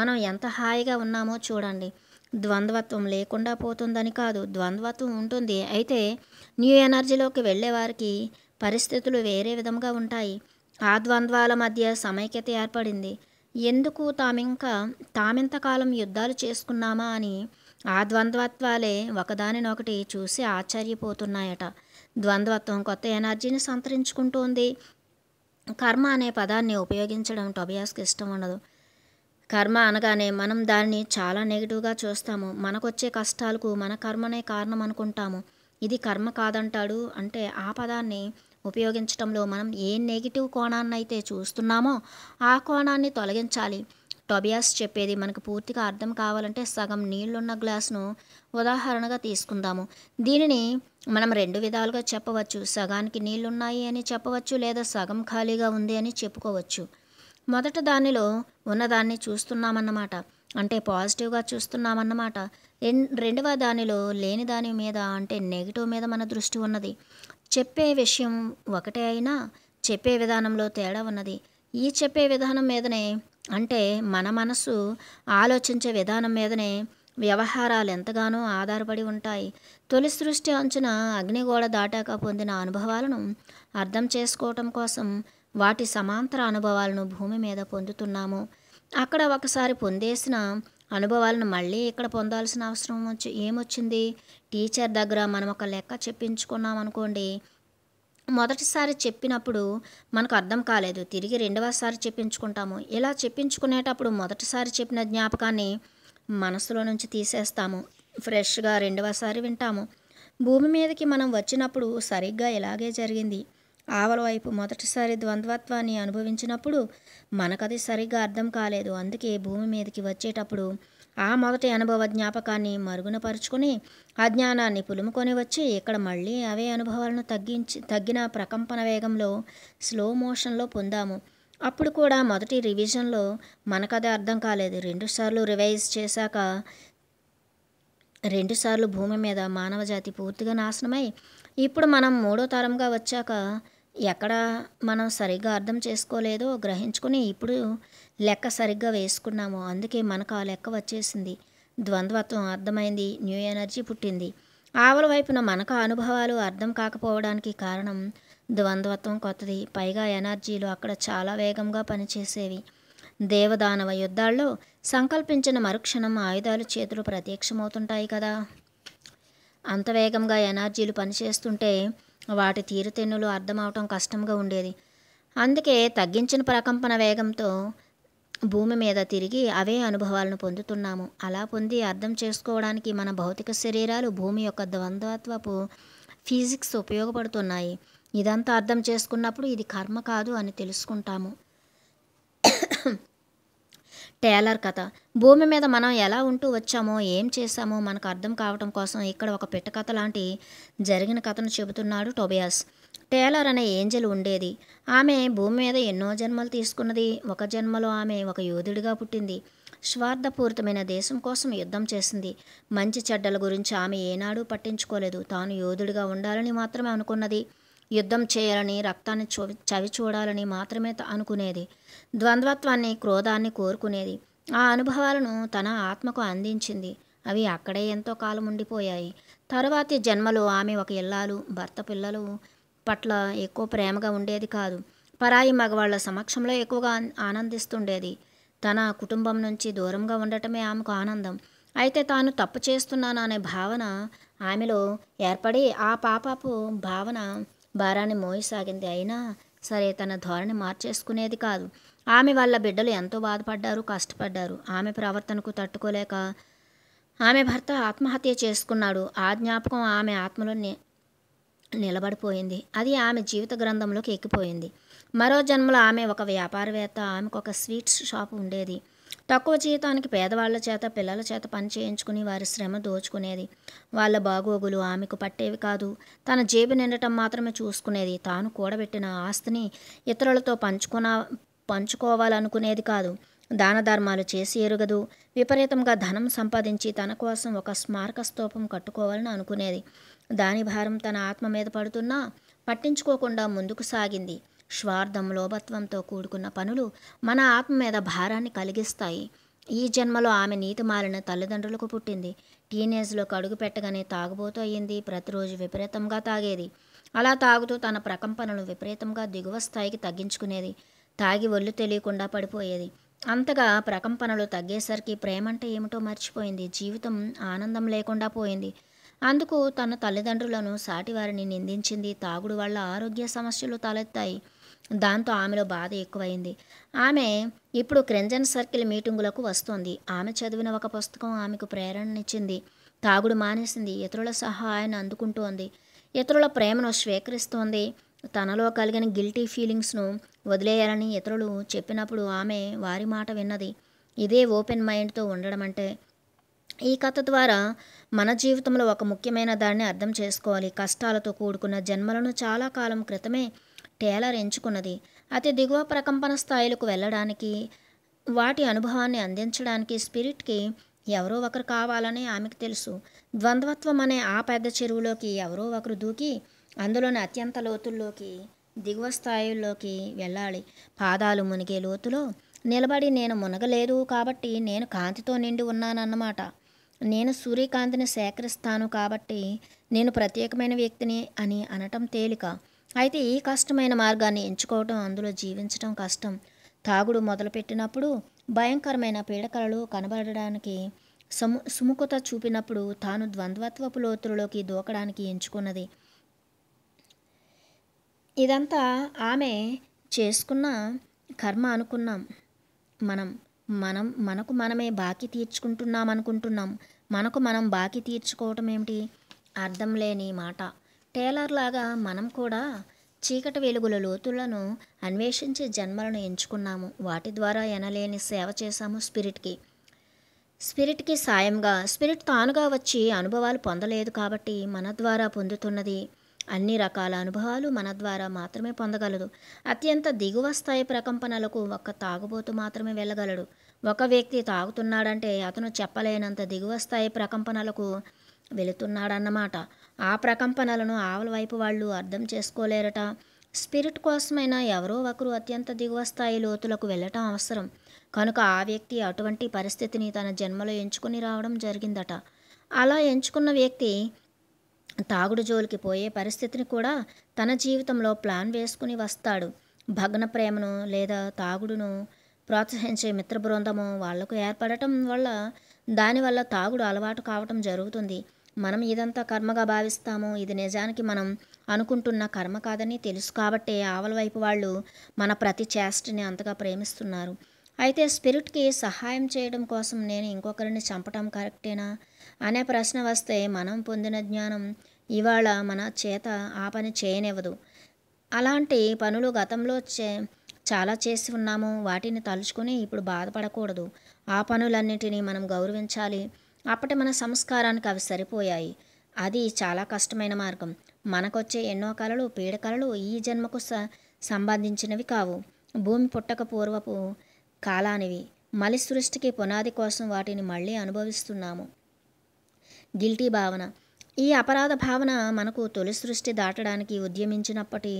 మనం ఎంత హాయిగా ఉన్నామో చూడండి ద్వంద్వత్వం లేకుండా పోతుందని కాదు ద్వంద్వత్వం ఉంటుంది అయితే న్యూ ఎనర్జీలోకి వెళ్ళేవారికి పరిస్థితులు వేరే విధంగా ఉంటాయి ఆ ద్వంద్వాల మధ్య సమైక్యత ఏర్పడింది ఎందుకు తామింకా తామింతకాలం యుద్ధాలు చేసుకున్నామా అని ఆ ద్వంద్వత్వాలే ఒకదానినొకటి చూసి ఆశ్చర్యపోతున్నాయట ద్వంద్వత్వం కొత్త ఎనర్జీని సంతరించుకుంటోంది కర్మ అనే పదాన్ని ఉపయోగించడం టొబియాస్కి ఇష్టం ఉండదు కర్మ అనగానే మనం దాన్ని చాలా నెగిటివ్గా చూస్తాము మనకొచ్చే కష్టాలకు మన కర్మనే కారణం అనుకుంటాము ఇది కర్మ కాదంటాడు అంటే ఆ పదాన్ని ఉపయోగించడంలో మనం ఏ నెగిటివ్ అయితే చూస్తున్నామో ఆ కోణాన్ని తొలగించాలి టొబియాస్ చెప్పేది మనకు పూర్తిగా అర్థం కావాలంటే సగం నీళ్లున్న గ్లాసును ఉదాహరణగా తీసుకుందాము దీనిని మనం రెండు విధాలుగా చెప్పవచ్చు సగానికి నీళ్లున్నాయి అని చెప్పవచ్చు లేదా సగం ఖాళీగా ఉంది అని చెప్పుకోవచ్చు మొదట దానిలో ఉన్నదాన్ని చూస్తున్నామన్నమాట అంటే పాజిటివ్గా చూస్తున్నామన్నమాట రెండవ దానిలో లేని దాని మీద అంటే నెగిటివ్ మీద మన దృష్టి ఉన్నది చెప్పే విషయం ఒకటే అయినా చెప్పే విధానంలో తేడా ఉన్నది ఈ చెప్పే విధానం మీదనే అంటే మన మనసు ఆలోచించే విధానం మీదనే వ్యవహారాలు ఎంతగానో ఆధారపడి ఉంటాయి తొలి సృష్టి అంచున అగ్నిగోడ దాటాక పొందిన అనుభవాలను అర్థం చేసుకోవటం కోసం వాటి సమాంతర అనుభవాలను భూమి మీద పొందుతున్నాము అక్కడ ఒకసారి పొందేసిన అనుభవాలను మళ్ళీ ఇక్కడ పొందాల్సిన అవసరం వచ్చి ఏమొచ్చింది టీచర్ దగ్గర మనం ఒక లెక్క చెప్పించుకున్నాం అనుకోండి మొదటిసారి చెప్పినప్పుడు మనకు అర్థం కాలేదు తిరిగి రెండవసారి చెప్పించుకుంటాము ఇలా చెప్పించుకునేటప్పుడు మొదటిసారి చెప్పిన జ్ఞాపకాన్ని మనసులో నుంచి తీసేస్తాము ఫ్రెష్గా రెండవసారి వింటాము భూమి మీదకి మనం వచ్చినప్పుడు సరిగ్గా ఇలాగే జరిగింది ఆవల వైపు మొదటిసారి ద్వంద్వత్వాన్ని అనుభవించినప్పుడు మనకది సరిగ్గా అర్థం కాలేదు అందుకే భూమి మీదకి వచ్చేటప్పుడు ఆ మొదటి అనుభవ జ్ఞాపకాన్ని మరుగునపరుచుకుని అజ్ఞానాన్ని పులుముకొని వచ్చి ఇక్కడ మళ్ళీ అవే అనుభవాలను తగ్గించి తగ్గిన ప్రకంపన వేగంలో స్లో మోషన్లో పొందాము అప్పుడు కూడా మొదటి రివిజన్లో మనకది అర్థం కాలేదు రెండుసార్లు రివైజ్ చేశాక రెండుసార్లు భూమి మీద మానవజాతి పూర్తిగా నాశనమై ఇప్పుడు మనం మూడో తరంగా వచ్చాక ఎక్కడ మనం సరిగ్గా అర్థం చేసుకోలేదో గ్రహించుకుని ఇప్పుడు లెక్క సరిగ్గా వేసుకున్నాము అందుకే మనకు ఆ లెక్క వచ్చేసింది ద్వంద్వత్వం అర్థమైంది న్యూ ఎనర్జీ పుట్టింది ఆవల వైపున మనకు అనుభవాలు అర్థం కాకపోవడానికి కారణం ద్వంద్వత్వం కొత్తది పైగా ఎనర్జీలు అక్కడ చాలా వేగంగా పనిచేసేవి దేవదానవ యుద్ధాల్లో సంకల్పించిన మరుక్షణం ఆయుధాలు చేతులు ప్రత్యక్షమవుతుంటాయి కదా అంత వేగంగా ఎనర్జీలు పనిచేస్తుంటే వాటి తీరుతెన్నులు అర్థమవటం కష్టంగా ఉండేది అందుకే తగ్గించిన ప్రకంపన వేగంతో భూమి మీద తిరిగి అవే అనుభవాలను పొందుతున్నాము అలా పొంది అర్థం చేసుకోవడానికి మన భౌతిక శరీరాలు భూమి యొక్క ద్వంద్వత్వపు ఫిజిక్స్ ఉపయోగపడుతున్నాయి ఇదంతా అర్థం చేసుకున్నప్పుడు ఇది కర్మ కాదు అని తెలుసుకుంటాము టేలర్ కథ భూమి మీద మనం ఎలా ఉంటూ వచ్చామో ఏం చేశామో మనకు అర్థం కావటం కోసం ఇక్కడ ఒక పిట్టకథ లాంటి జరిగిన కథను చెబుతున్నాడు టొబియాస్ టేలర్ అనే ఏంజల్ ఉండేది ఆమె భూమి మీద ఎన్నో జన్మలు తీసుకున్నది ఒక జన్మలో ఆమె ఒక యోధుడిగా పుట్టింది స్వార్థపూరితమైన దేశం కోసం యుద్ధం చేసింది మంచి చెడ్డల గురించి ఆమె ఏనాడూ పట్టించుకోలేదు తాను యోధుడిగా ఉండాలని మాత్రమే అనుకున్నది యుద్ధం చేయాలని రక్తాన్ని చవి చూడాలని మాత్రమే అనుకునేది ద్వంద్వత్వాన్ని క్రోధాన్ని కోరుకునేది ఆ అనుభవాలను తన ఆత్మకు అందించింది అవి అక్కడే ఎంతో కాలం ఉండిపోయాయి తరువాతి జన్మలో ఆమె ఒక ఇల్లాలు భర్త పిల్లలు పట్ల ఎక్కువ ప్రేమగా ఉండేది కాదు పరాయి మగవాళ్ల సమక్షంలో ఎక్కువగా ఆనందిస్తుండేది తన కుటుంబం నుంచి దూరంగా ఉండటమే ఆమెకు ఆనందం అయితే తాను తప్పు చేస్తున్నాను అనే భావన ఆమెలో ఏర్పడి ఆ పాపపు భావన భారాన్ని మోయసాగింది అయినా సరే తన ధోరణి మార్చేసుకునేది కాదు ఆమె వాళ్ళ బిడ్డలు ఎంతో బాధపడ్డారు కష్టపడ్డారు ఆమె ప్రవర్తనకు తట్టుకోలేక ఆమె భర్త ఆత్మహత్య చేసుకున్నాడు ఆ జ్ఞాపకం ఆమె ఆత్మలో నిలబడిపోయింది అది ఆమె జీవిత గ్రంథంలోకి ఎక్కిపోయింది మరో జన్మలో ఆమె ఒక వ్యాపారవేత్త ఆమెకు ఒక స్వీట్స్ షాప్ ఉండేది తక్కువ జీతానికి పేదవాళ్ల చేత పిల్లల చేత పని చేయించుకుని వారి శ్రమ దోచుకునేది వాళ్ళ బాగోగులు ఆమెకు పట్టేవి కాదు తన జేబు నిండటం మాత్రమే చూసుకునేది తాను కూడబెట్టిన ఆస్తిని ఇతరులతో పంచుకున్న పంచుకోవాలనుకునేది కాదు దాన ధర్మాలు చేసి ఎరుగదు విపరీతంగా ధనం సంపాదించి తన కోసం ఒక స్మారక స్తూపం కట్టుకోవాలని అనుకునేది దాని భారం తన ఆత్మ మీద పడుతున్నా పట్టించుకోకుండా ముందుకు సాగింది స్వార్థం లోభత్వంతో కూడుకున్న పనులు మన ఆత్మ మీద భారాన్ని కలిగిస్తాయి ఈ జన్మలో ఆమె నీతి మాలిన తల్లిదండ్రులకు పుట్టింది టీనేజ్లో కడుగు పెట్టగానే తాగుబోతూ అయ్యింది ప్రతిరోజు విపరీతంగా తాగేది అలా తాగుతూ తన ప్రకంపనలు విపరీతంగా దిగువ స్థాయికి తగ్గించుకునేది తాగి ఒళ్ళు తెలియకుండా పడిపోయేది అంతగా ప్రకంపనలు తగ్గేసరికి ప్రేమంటే ఏమిటో మర్చిపోయింది జీవితం ఆనందం లేకుండా పోయింది అందుకు తన తల్లిదండ్రులను సాటివారిని నిందించింది తాగుడు వల్ల ఆరోగ్య సమస్యలు తలెత్తాయి దాంతో ఆమెలో బాధ ఎక్కువైంది ఆమె ఇప్పుడు క్రెంజన్ సర్కిల్ మీటింగులకు వస్తోంది ఆమె చదివిన ఒక పుస్తకం ఆమెకు ప్రేరణనిచ్చింది తాగుడు మానేసింది ఇతరుల సహాయాన్ని అందుకుంటోంది ఇతరుల ప్రేమను స్వీకరిస్తోంది తనలో కలిగిన గిల్టీ ఫీలింగ్స్ను వదిలేయాలని ఇతరులు చెప్పినప్పుడు ఆమె వారి మాట విన్నది ఇదే ఓపెన్ మైండ్తో ఉండడం అంటే ఈ కథ ద్వారా మన జీవితంలో ఒక ముఖ్యమైన దాన్ని అర్థం చేసుకోవాలి కష్టాలతో కూడుకున్న జన్మలను చాలా కాలం క్రితమే టేలర్ ఎంచుకున్నది అతి దిగువ ప్రకంపన స్థాయిలకు వెళ్ళడానికి వాటి అనుభవాన్ని అందించడానికి స్పిరిట్కి ఎవరో ఒకరు కావాలని ఆమెకు తెలుసు ద్వంద్వత్వం అనే ఆ పెద్ద చెరువులోకి ఎవరో ఒకరు దూకి అందులోని అత్యంత లోతుల్లోకి దిగువ స్థాయిలోకి వెళ్ళాలి పాదాలు మునిగే లోతులో నిలబడి నేను మునగలేదు కాబట్టి నేను కాంతితో నిండి ఉన్నానన్నమాట నేను సూర్యకాంతిని సేకరిస్తాను కాబట్టి నేను ప్రత్యేకమైన వ్యక్తిని అని అనటం తేలిక అయితే ఈ కష్టమైన మార్గాన్ని ఎంచుకోవటం అందులో జీవించటం కష్టం తాగుడు మొదలుపెట్టినప్పుడు భయంకరమైన పీడకలలు కనబడడానికి సము సుముఖత చూపినప్పుడు తాను ద్వంద్వత్వపు లోతులలోకి దూకడానికి ఎంచుకున్నది ఇదంతా ఆమె చేసుకున్న కర్మ అనుకున్నాం మనం మనం మనకు మనమే బాకీ తీర్చుకుంటున్నాం అనుకుంటున్నాం మనకు మనం బాకీ తీర్చుకోవటం ఏమిటి అర్థం లేని మాట టేలర్ లాగా మనం కూడా చీకటి వెలుగుల లోతులను అన్వేషించి జన్మలను ఎంచుకున్నాము వాటి ద్వారా ఎనలేని సేవ చేశాము స్పిరిట్కి స్పిరిట్కి సాయంగా స్పిరిట్ తానుగా వచ్చి అనుభవాలు పొందలేదు కాబట్టి మన ద్వారా పొందుతున్నది అన్ని రకాల అనుభవాలు మన ద్వారా మాత్రమే పొందగలదు అత్యంత దిగువ స్థాయి ప్రకంపనలకు ఒక్క తాగుబోతు మాత్రమే వెళ్ళగలడు ఒక వ్యక్తి తాగుతున్నాడంటే అతను చెప్పలేనంత దిగువ స్థాయి ప్రకంపనలకు వెళుతున్నాడన్నమాట ఆ ప్రకంపనలను ఆవుల వైపు వాళ్ళు అర్థం చేసుకోలేరట స్పిరిట్ కోసమైనా ఎవరో ఒకరు అత్యంత దిగువ స్థాయి లోతులకు వెళ్ళటం అవసరం కనుక ఆ వ్యక్తి అటువంటి పరిస్థితిని తన జన్మలో ఎంచుకుని రావడం జరిగిందట అలా ఎంచుకున్న వ్యక్తి తాగుడు జోలికి పోయే పరిస్థితిని కూడా తన జీవితంలో ప్లాన్ వేసుకుని వస్తాడు భగ్న ప్రేమను లేదా తాగుడును ప్రోత్సహించే మిత్ర బృందము వాళ్లకు ఏర్పడటం వల్ల దానివల్ల తాగుడు అలవాటు కావటం జరుగుతుంది మనం ఇదంతా కర్మగా భావిస్తాము ఇది నిజానికి మనం అనుకుంటున్న కర్మ కాదని తెలుసు కాబట్టే ఆవల వైపు వాళ్ళు మన ప్రతి చేష్టని అంతగా ప్రేమిస్తున్నారు అయితే స్పిరిట్కి సహాయం చేయడం కోసం నేను ఇంకొకరిని చంపటం కరెక్టేనా అనే ప్రశ్న వస్తే మనం పొందిన జ్ఞానం ఇవాళ మన చేత ఆ పని చేయనివ్వదు అలాంటి పనులు గతంలో చే చాలా చేసి ఉన్నాము వాటిని తలుచుకుని ఇప్పుడు బాధపడకూడదు ఆ పనులన్నిటినీ మనం గౌరవించాలి అప్పటి మన సంస్కారానికి అవి సరిపోయాయి అది చాలా కష్టమైన మార్గం మనకొచ్చే ఎన్నో కళలు పీడకలలు ఈ జన్మకు స సంబంధించినవి కావు భూమి పుట్టక పూర్వపు కాలానివి మలి సృష్టికి పునాది కోసం వాటిని మళ్ళీ అనుభవిస్తున్నాము గిల్టీ భావన ఈ అపరాధ భావన మనకు తొలి సృష్టి దాటడానికి ఉద్యమించినప్పటి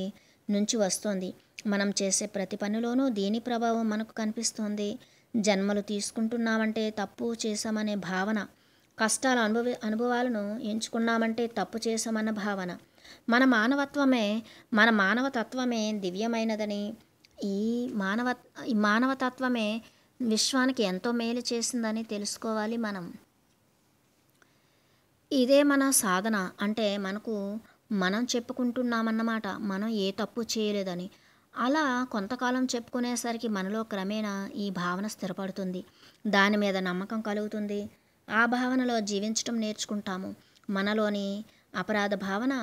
నుంచి వస్తోంది మనం చేసే ప్రతి పనిలోనూ దీని ప్రభావం మనకు కనిపిస్తోంది జన్మలు తీసుకుంటున్నామంటే తప్పు చేశామనే భావన కష్టాల అనుభవ అనుభవాలను ఎంచుకున్నామంటే తప్పు చేశామన్న భావన మన మానవత్వమే మన మానవతత్వమే దివ్యమైనదని ఈ మానవ మానవతత్వమే విశ్వానికి ఎంతో మేలు చేసిందని తెలుసుకోవాలి మనం ఇదే మన సాధన అంటే మనకు మనం చెప్పుకుంటున్నామన్నమాట మనం ఏ తప్పు చేయలేదని అలా కొంతకాలం చెప్పుకునేసరికి మనలో క్రమేణా ఈ భావన స్థిరపడుతుంది దాని మీద నమ్మకం కలుగుతుంది ఆ భావనలో జీవించటం నేర్చుకుంటాము మనలోని అపరాధ భావన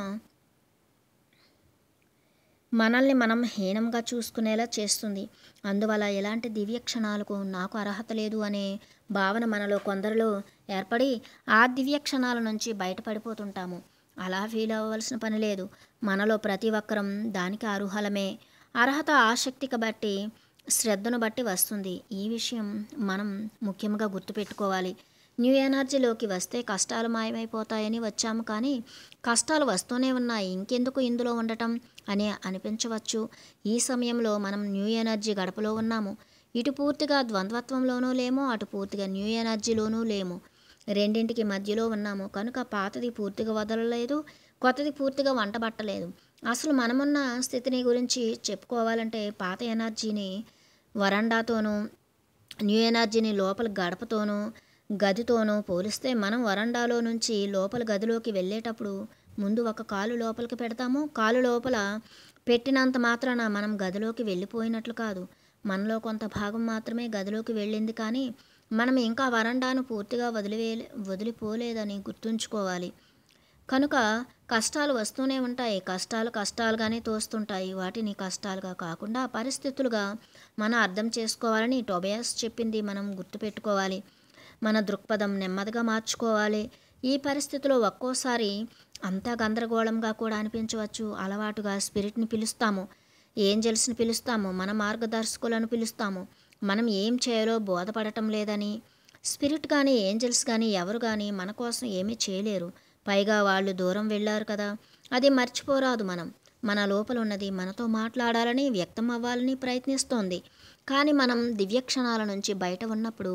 మనల్ని మనం హీనంగా చూసుకునేలా చేస్తుంది అందువల్ల ఎలాంటి దివ్య క్షణాలకు నాకు అర్హత లేదు అనే భావన మనలో కొందరిలో ఏర్పడి ఆ దివ్య క్షణాల నుంచి బయటపడిపోతుంటాము అలా ఫీల్ అవ్వవలసిన పని లేదు మనలో ప్రతి ఒక్కరం దానికి అర్హులమే అర్హత ఆసక్తికి బట్టి శ్రద్ధను బట్టి వస్తుంది ఈ విషయం మనం ముఖ్యంగా గుర్తుపెట్టుకోవాలి న్యూ ఎనర్జీలోకి వస్తే కష్టాలు మాయమైపోతాయని వచ్చాము కానీ కష్టాలు వస్తూనే ఉన్నాయి ఇంకెందుకు ఇందులో ఉండటం అని అనిపించవచ్చు ఈ సమయంలో మనం న్యూ ఎనర్జీ గడపలో ఉన్నాము ఇటు పూర్తిగా ద్వంద్వత్వంలోనూ లేము అటు పూర్తిగా న్యూ ఎనర్జీలోనూ లేము రెండింటికి మధ్యలో ఉన్నాము కనుక పాతది పూర్తిగా వదలలేదు కొత్తది పూర్తిగా వంటబట్టలేదు అసలు మనమున్న స్థితిని గురించి చెప్పుకోవాలంటే పాత ఎనర్జీని వరండాతోనూ న్యూ ఎనర్జీని లోపల గడపతోనూ గదితోనూ పోలిస్తే మనం వరండాలో నుంచి లోపల గదిలోకి వెళ్ళేటప్పుడు ముందు ఒక కాలు లోపలికి పెడతాము కాలు లోపల పెట్టినంత మాత్రాన మనం గదిలోకి వెళ్ళిపోయినట్లు కాదు మనలో కొంత భాగం మాత్రమే గదిలోకి వెళ్ళింది కానీ మనం ఇంకా వరండాను పూర్తిగా వదిలివే వదిలిపోలేదని గుర్తుంచుకోవాలి కనుక కష్టాలు వస్తూనే ఉంటాయి కష్టాలు కష్టాలుగానే తోస్తుంటాయి వాటిని కష్టాలుగా కాకుండా పరిస్థితులుగా మనం అర్థం చేసుకోవాలని టొబయాస్ చెప్పింది మనం గుర్తుపెట్టుకోవాలి మన దృక్పథం నెమ్మదిగా మార్చుకోవాలి ఈ పరిస్థితిలో ఒక్కోసారి అంతా గందరగోళంగా కూడా అనిపించవచ్చు అలవాటుగా స్పిరిట్ని పిలుస్తాము ఏంజల్స్ని పిలుస్తాము మన మార్గదర్శకులను పిలుస్తాము మనం ఏం చేయాలో బోధపడటం లేదని స్పిరిట్ కానీ ఏంజల్స్ కానీ ఎవరు కానీ మన కోసం ఏమీ చేయలేరు పైగా వాళ్ళు దూరం వెళ్ళారు కదా అది మర్చిపోరాదు మనం మన లోపల ఉన్నది మనతో మాట్లాడాలని వ్యక్తం అవ్వాలని ప్రయత్నిస్తోంది కానీ మనం దివ్యక్షణాల నుంచి బయట ఉన్నప్పుడు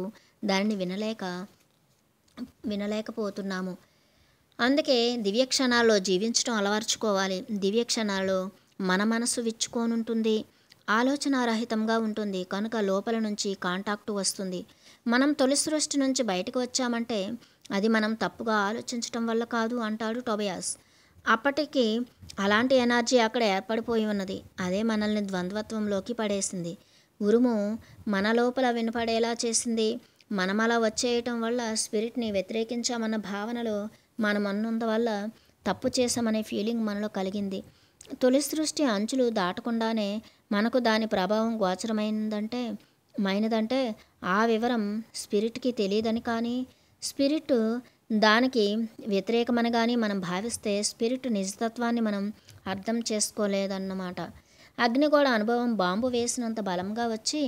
దానిని వినలేక వినలేకపోతున్నాము అందుకే దివ్యక్షణాల్లో జీవించడం అలవర్చుకోవాలి దివ్యక్షణాల్లో మన మనసు విచ్చుకోనుంటుంది ఆలోచనారహితంగా ఉంటుంది కనుక లోపల నుంచి కాంటాక్టు వస్తుంది మనం తొలి సృష్టి నుంచి బయటకు వచ్చామంటే అది మనం తప్పుగా ఆలోచించటం వల్ల కాదు అంటాడు టొబయాస్ అప్పటికి అలాంటి ఎనర్జీ అక్కడ ఏర్పడిపోయి ఉన్నది అదే మనల్ని ద్వంద్వత్వంలోకి పడేసింది ఉరుము మన లోపల వినపడేలా చేసింది మనం అలా వచ్చేయటం వల్ల స్పిరిట్ని వ్యతిరేకించామన్న భావనలో మనం తప్పు చేశామనే ఫీలింగ్ మనలో కలిగింది తొలి సృష్టి అంచులు దాటకుండానే మనకు దాని ప్రభావం గోచరమైందంటే మైనదంటే ఆ వివరం స్పిరిట్కి తెలియదని కానీ స్పిరిట్ దానికి వ్యతిరేకమని కానీ మనం భావిస్తే స్పిరిట్ నిజతత్వాన్ని మనం అర్థం చేసుకోలేదన్నమాట అగ్నిగోడ అనుభవం బాంబు వేసినంత బలంగా వచ్చి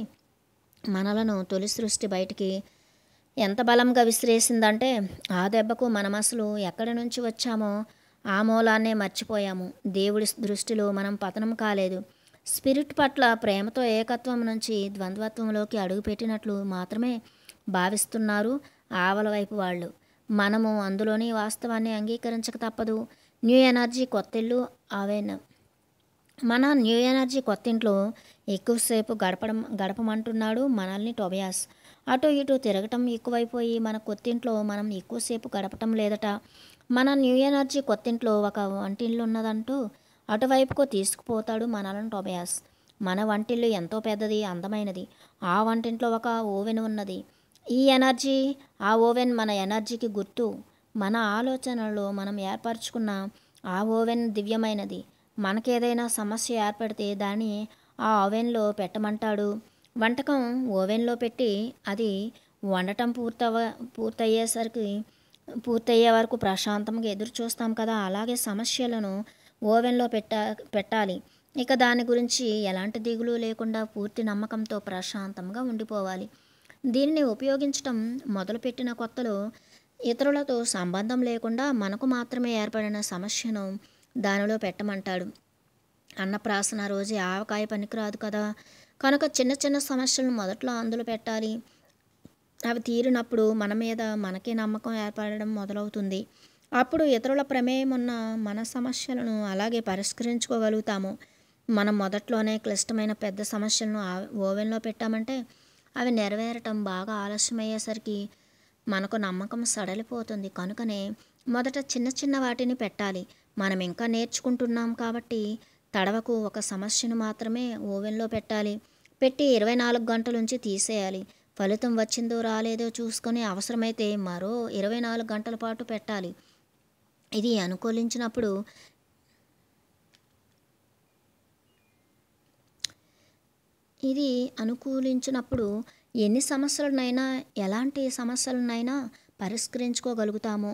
మనలను తొలి సృష్టి బయటికి ఎంత బలంగా విసిరేసిందంటే ఆ దెబ్బకు మనం అసలు ఎక్కడి నుంచి వచ్చామో ఆ మూలాన్నే మర్చిపోయాము దేవుడి దృష్టిలో మనం పతనం కాలేదు స్పిరిట్ పట్ల ప్రేమతో ఏకత్వం నుంచి ద్వంద్వత్వంలోకి అడుగుపెట్టినట్లు మాత్రమే భావిస్తున్నారు ఆవల వైపు వాళ్ళు మనము అందులోని వాస్తవాన్ని అంగీకరించక తప్పదు న్యూ ఎనర్జీ కొత్తిల్లు అవేన్ మన న్యూ ఎనర్జీ కొత్తింట్లో ఎక్కువసేపు గడపడం గడపమంటున్నాడు మనల్ని టొబయాస్ అటు ఇటు తిరగటం ఎక్కువైపోయి మన కొత్తింట్లో మనం ఎక్కువసేపు గడపటం లేదట మన న్యూ ఎనర్జీ కొత్తింట్లో ఒక వంటింట్లో ఉన్నదంటూ అటువైపుకు తీసుకుపోతాడు మనలను టొబయాస్ మన వంటిల్లు ఎంతో పెద్దది అందమైనది ఆ వంటింట్లో ఒక ఓవెన్ ఉన్నది ఈ ఎనర్జీ ఆ ఓవెన్ మన ఎనర్జీకి గుర్తు మన ఆలోచనలో మనం ఏర్పరచుకున్న ఆ ఓవెన్ దివ్యమైనది మనకేదైనా సమస్య ఏర్పడితే దాన్ని ఆ ఓవెన్లో పెట్టమంటాడు వంటకం ఓవెన్లో పెట్టి అది వండటం పూర్తవ పూర్తయ్యేసరికి పూర్తయ్యే వరకు ప్రశాంతంగా ఎదురు చూస్తాం కదా అలాగే సమస్యలను ఓవెన్లో పెట్టా పెట్టాలి ఇక దాని గురించి ఎలాంటి దిగులు లేకుండా పూర్తి నమ్మకంతో ప్రశాంతంగా ఉండిపోవాలి దీనిని ఉపయోగించడం మొదలుపెట్టిన కొత్తలో ఇతరులతో సంబంధం లేకుండా మనకు మాత్రమే ఏర్పడిన సమస్యను దానిలో పెట్టమంటాడు అన్నప్రాసన రోజే ఆవకాయ పనికిరాదు కదా కనుక చిన్న చిన్న సమస్యలను మొదట్లో అందులో పెట్టాలి అవి తీరినప్పుడు మన మీద మనకే నమ్మకం ఏర్పడడం మొదలవుతుంది అప్పుడు ఇతరుల ప్రమేయం ఉన్న మన సమస్యలను అలాగే పరిష్కరించుకోగలుగుతాము మనం మొదట్లోనే క్లిష్టమైన పెద్ద సమస్యలను ఓవెన్లో పెట్టామంటే అవి నెరవేరటం బాగా ఆలస్యమయ్యేసరికి మనకు నమ్మకం సడలిపోతుంది కనుకనే మొదట చిన్న చిన్న వాటిని పెట్టాలి మనం ఇంకా నేర్చుకుంటున్నాం కాబట్టి తడవకు ఒక సమస్యను మాత్రమే ఓవెన్లో పెట్టాలి పెట్టి ఇరవై నాలుగు గంటల నుంచి తీసేయాలి ఫలితం వచ్చిందో రాలేదో చూసుకొని అవసరమైతే మరో ఇరవై నాలుగు గంటల పాటు పెట్టాలి ఇది అనుకూలించినప్పుడు ఇది అనుకూలించినప్పుడు ఎన్ని సమస్యలనైనా ఎలాంటి సమస్యలనైనా పరిష్కరించుకోగలుగుతాము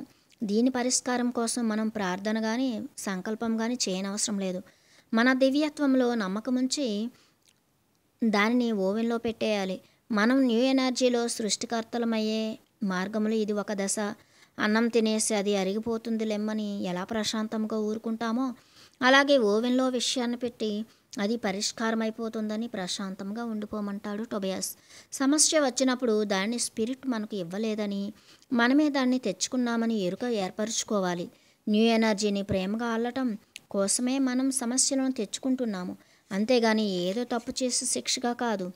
దీని పరిష్కారం కోసం మనం ప్రార్థన కానీ సంకల్పం కానీ చేయనవసరం లేదు మన దివ్యత్వంలో నమ్మకముంచి దానిని ఓవెన్లో పెట్టేయాలి మనం న్యూ ఎనర్జీలో సృష్టికర్తలమయ్యే మార్గములు ఇది ఒక దశ అన్నం తినేసి అది అరిగిపోతుంది లెమ్మని ఎలా ప్రశాంతంగా ఊరుకుంటామో అలాగే ఓవెన్లో విషయాన్ని పెట్టి అది పరిష్కారం అయిపోతుందని ప్రశాంతంగా ఉండిపోమంటాడు టొబయాస్ సమస్య వచ్చినప్పుడు దాన్ని స్పిరిట్ మనకు ఇవ్వలేదని మనమే దాన్ని తెచ్చుకున్నామని ఎరుక ఏర్పరచుకోవాలి న్యూ ఎనర్జీని ప్రేమగా అల్లటం కోసమే మనం సమస్యలను తెచ్చుకుంటున్నాము అంతేగాని ఏదో తప్పు చేసే శిక్షగా కాదు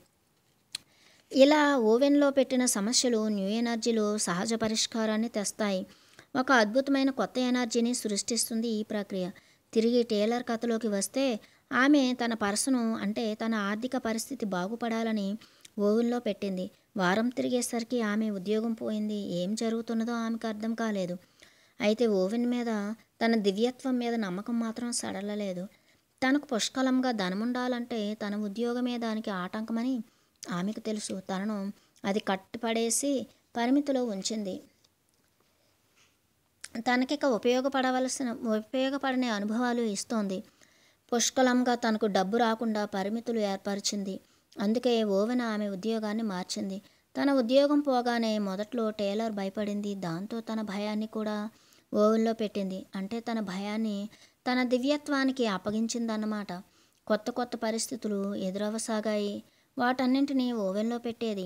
ఇలా ఓవెన్లో పెట్టిన సమస్యలు న్యూ ఎనర్జీలో సహజ పరిష్కారాన్ని తెస్తాయి ఒక అద్భుతమైన కొత్త ఎనర్జీని సృష్టిస్తుంది ఈ ప్రక్రియ తిరిగి టేలర్ కథలోకి వస్తే ఆమె తన పర్సను అంటే తన ఆర్థిక పరిస్థితి బాగుపడాలని ఓవెన్లో పెట్టింది వారం తిరిగేసరికి ఆమె ఉద్యోగం పోయింది ఏం జరుగుతున్నదో ఆమెకు అర్థం కాలేదు అయితే ఓవెన్ మీద తన దివ్యత్వం మీద నమ్మకం మాత్రం సడలలేదు తనకు పుష్కలంగా ధనముండాలంటే తన ఉద్యోగమే దానికి ఆటంకమని ఆమెకు తెలుసు తనను అది కట్టుపడేసి పరిమితిలో ఉంచింది తనకిక ఉపయోగపడవలసిన ఉపయోగపడని అనుభవాలు ఇస్తోంది పుష్కలంగా తనకు డబ్బు రాకుండా పరిమితులు ఏర్పరిచింది అందుకే ఓవెన ఆమె ఉద్యోగాన్ని మార్చింది తన ఉద్యోగం పోగానే మొదట్లో టేలర్ భయపడింది దాంతో తన భయాన్ని కూడా ఓవెన్లో పెట్టింది అంటే తన భయాన్ని తన దివ్యత్వానికి అప్పగించిందన్నమాట కొత్త కొత్త పరిస్థితులు ఎదురవసాగాయి వాటన్నింటినీ ఓవెన్లో పెట్టేది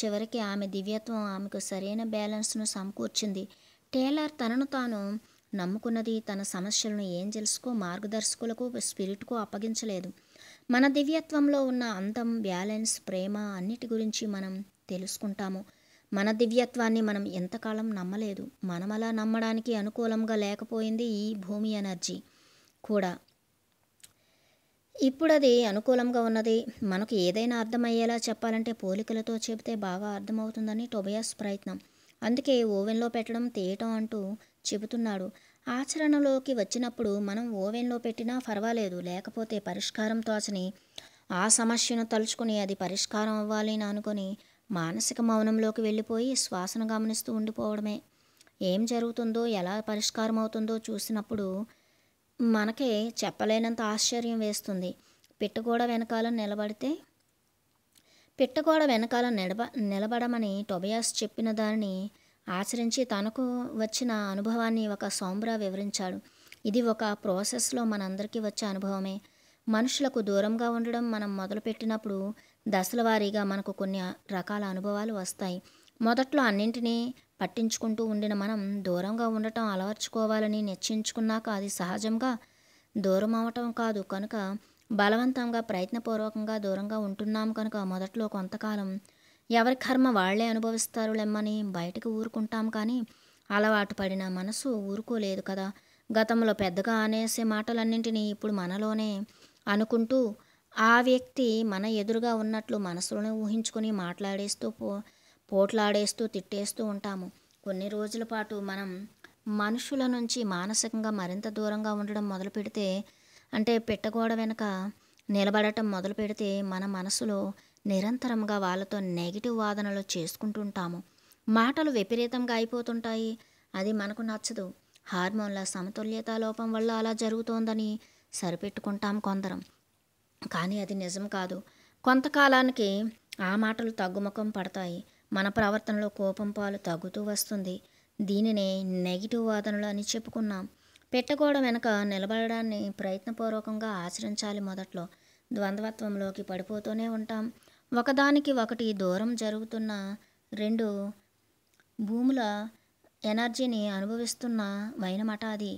చివరికి ఆమె దివ్యత్వం ఆమెకు సరైన బ్యాలెన్స్ను సమకూర్చింది టేలర్ తనను తాను నమ్ముకున్నది తన సమస్యలను ఏంజల్స్కు మార్గదర్శకులకు స్పిరిట్కు అప్పగించలేదు మన దివ్యత్వంలో ఉన్న అందం బ్యాలెన్స్ ప్రేమ అన్నిటి గురించి మనం తెలుసుకుంటాము మన దివ్యత్వాన్ని మనం ఎంతకాలం నమ్మలేదు మనమలా నమ్మడానికి అనుకూలంగా లేకపోయింది ఈ భూమి ఎనర్జీ కూడా ఇప్పుడు అది అనుకూలంగా ఉన్నది మనకు ఏదైనా అర్థమయ్యేలా చెప్పాలంటే పోలికలతో చెబితే బాగా అర్థమవుతుందని టొబయాస్ ప్రయత్నం అందుకే ఓవెన్లో పెట్టడం తీయటం అంటూ చెబుతున్నాడు ఆచరణలోకి వచ్చినప్పుడు మనం ఓవెన్లో పెట్టినా పర్వాలేదు లేకపోతే పరిష్కారం తోచని ఆ సమస్యను తలుచుకుని అది పరిష్కారం అవ్వాలి అనుకొని మానసిక మౌనంలోకి వెళ్ళిపోయి శ్వాసను గమనిస్తూ ఉండిపోవడమే ఏం జరుగుతుందో ఎలా పరిష్కారం అవుతుందో చూసినప్పుడు మనకే చెప్పలేనంత ఆశ్చర్యం వేస్తుంది పిట్టగోడ వెనకాల నిలబడితే పిట్టగోడ వెనకాల నిలబ నిలబడమని టొబయాస్ చెప్పిన దానిని ఆచరించి తనకు వచ్చిన అనుభవాన్ని ఒక సోంబ్రా వివరించాడు ఇది ఒక ప్రాసెస్లో మనందరికీ వచ్చే అనుభవమే మనుషులకు దూరంగా ఉండడం మనం మొదలుపెట్టినప్పుడు దశల వారీగా మనకు కొన్ని రకాల అనుభవాలు వస్తాయి మొదట్లో అన్నింటినీ పట్టించుకుంటూ ఉండిన మనం దూరంగా ఉండటం అలవర్చుకోవాలని నిశ్చయించుకున్నాక అది సహజంగా దూరం అవటం కాదు కనుక బలవంతంగా ప్రయత్నపూర్వకంగా దూరంగా ఉంటున్నాం కనుక మొదట్లో కొంతకాలం ఎవరి కర్మ వాళ్లే అనుభవిస్తారు లెమ్మని బయటకు ఊరుకుంటాం కానీ అలవాటు పడిన మనసు ఊరుకోలేదు కదా గతంలో పెద్దగా అనేసే మాటలన్నింటినీ ఇప్పుడు మనలోనే అనుకుంటూ ఆ వ్యక్తి మన ఎదురుగా ఉన్నట్లు మనసులోనే ఊహించుకొని మాట్లాడేస్తూ పో పోట్లాడేస్తూ తిట్టేస్తూ ఉంటాము కొన్ని రోజుల పాటు మనం మనుషుల నుంచి మానసికంగా మరింత దూరంగా ఉండడం మొదలు పెడితే అంటే పెట్టగోడ వెనుక నిలబడటం మొదలు పెడితే మన మనసులో నిరంతరంగా వాళ్ళతో నెగిటివ్ వాదనలు చేసుకుంటుంటాము మాటలు విపరీతంగా అయిపోతుంటాయి అది మనకు నచ్చదు హార్మోన్ల సమతుల్యత లోపం వల్ల అలా జరుగుతోందని సరిపెట్టుకుంటాం కొందరం కానీ అది నిజం కాదు కొంతకాలానికి ఆ మాటలు తగ్గుముఖం పడతాయి మన ప్రవర్తనలో కోపం పాలు తగ్గుతూ వస్తుంది దీనినే నెగిటివ్ వాదనలు అని చెప్పుకున్నాం పెట్టగోడ వెనక నిలబడడాన్ని ప్రయత్నపూర్వకంగా ఆచరించాలి మొదట్లో ద్వంద్వత్వంలోకి పడిపోతూనే ఉంటాం ఒకదానికి ఒకటి దూరం జరుగుతున్న రెండు భూముల ఎనర్జీని అనుభవిస్తున్న వైనమట అది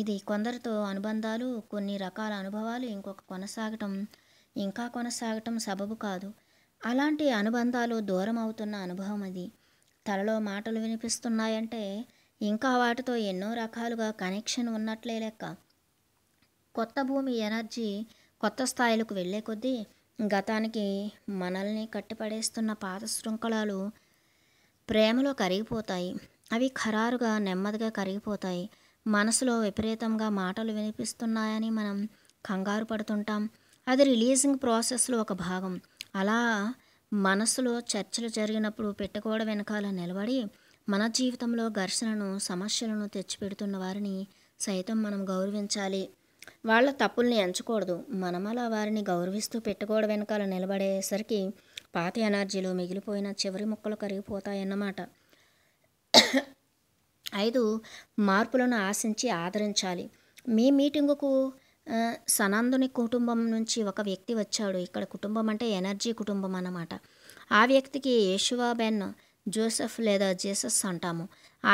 ఇది కొందరితో అనుబంధాలు కొన్ని రకాల అనుభవాలు ఇంకొక కొనసాగటం ఇంకా కొనసాగటం సబబు కాదు అలాంటి అనుబంధాలు దూరం అవుతున్న అనుభవం అది తలలో మాటలు వినిపిస్తున్నాయంటే ఇంకా వాటితో ఎన్నో రకాలుగా కనెక్షన్ ఉన్నట్లే లెక్క కొత్త భూమి ఎనర్జీ కొత్త స్థాయిలకు వెళ్ళే కొద్దీ గతానికి మనల్ని కట్టిపడేస్తున్న పాత శృంఖలాలు ప్రేమలో కరిగిపోతాయి అవి ఖరారుగా నెమ్మదిగా కరిగిపోతాయి మనసులో విపరీతంగా మాటలు వినిపిస్తున్నాయని మనం కంగారు పడుతుంటాం అది రిలీజింగ్ ప్రాసెస్లో ఒక భాగం అలా మనసులో చర్చలు జరిగినప్పుడు పెట్టకూడ వెనకాల నిలబడి మన జీవితంలో ఘర్షణను సమస్యలను తెచ్చిపెడుతున్న వారిని సైతం మనం గౌరవించాలి వాళ్ళ తప్పుల్ని ఎంచకూడదు మనమలా వారిని గౌరవిస్తూ పెట్టగోడ వెనకాల నిలబడేసరికి పాత ఎనర్జీలు మిగిలిపోయిన చివరి ముక్కలు కరిగిపోతాయన్నమాట ఐదు మార్పులను ఆశించి ఆదరించాలి మీ మీటింగుకు సనందుని కుటుంబం నుంచి ఒక వ్యక్తి వచ్చాడు ఇక్కడ కుటుంబం అంటే ఎనర్జీ కుటుంబం అన్నమాట ఆ వ్యక్తికి యేషువా బెన్ జోసెఫ్ లేదా జీసస్ అంటాము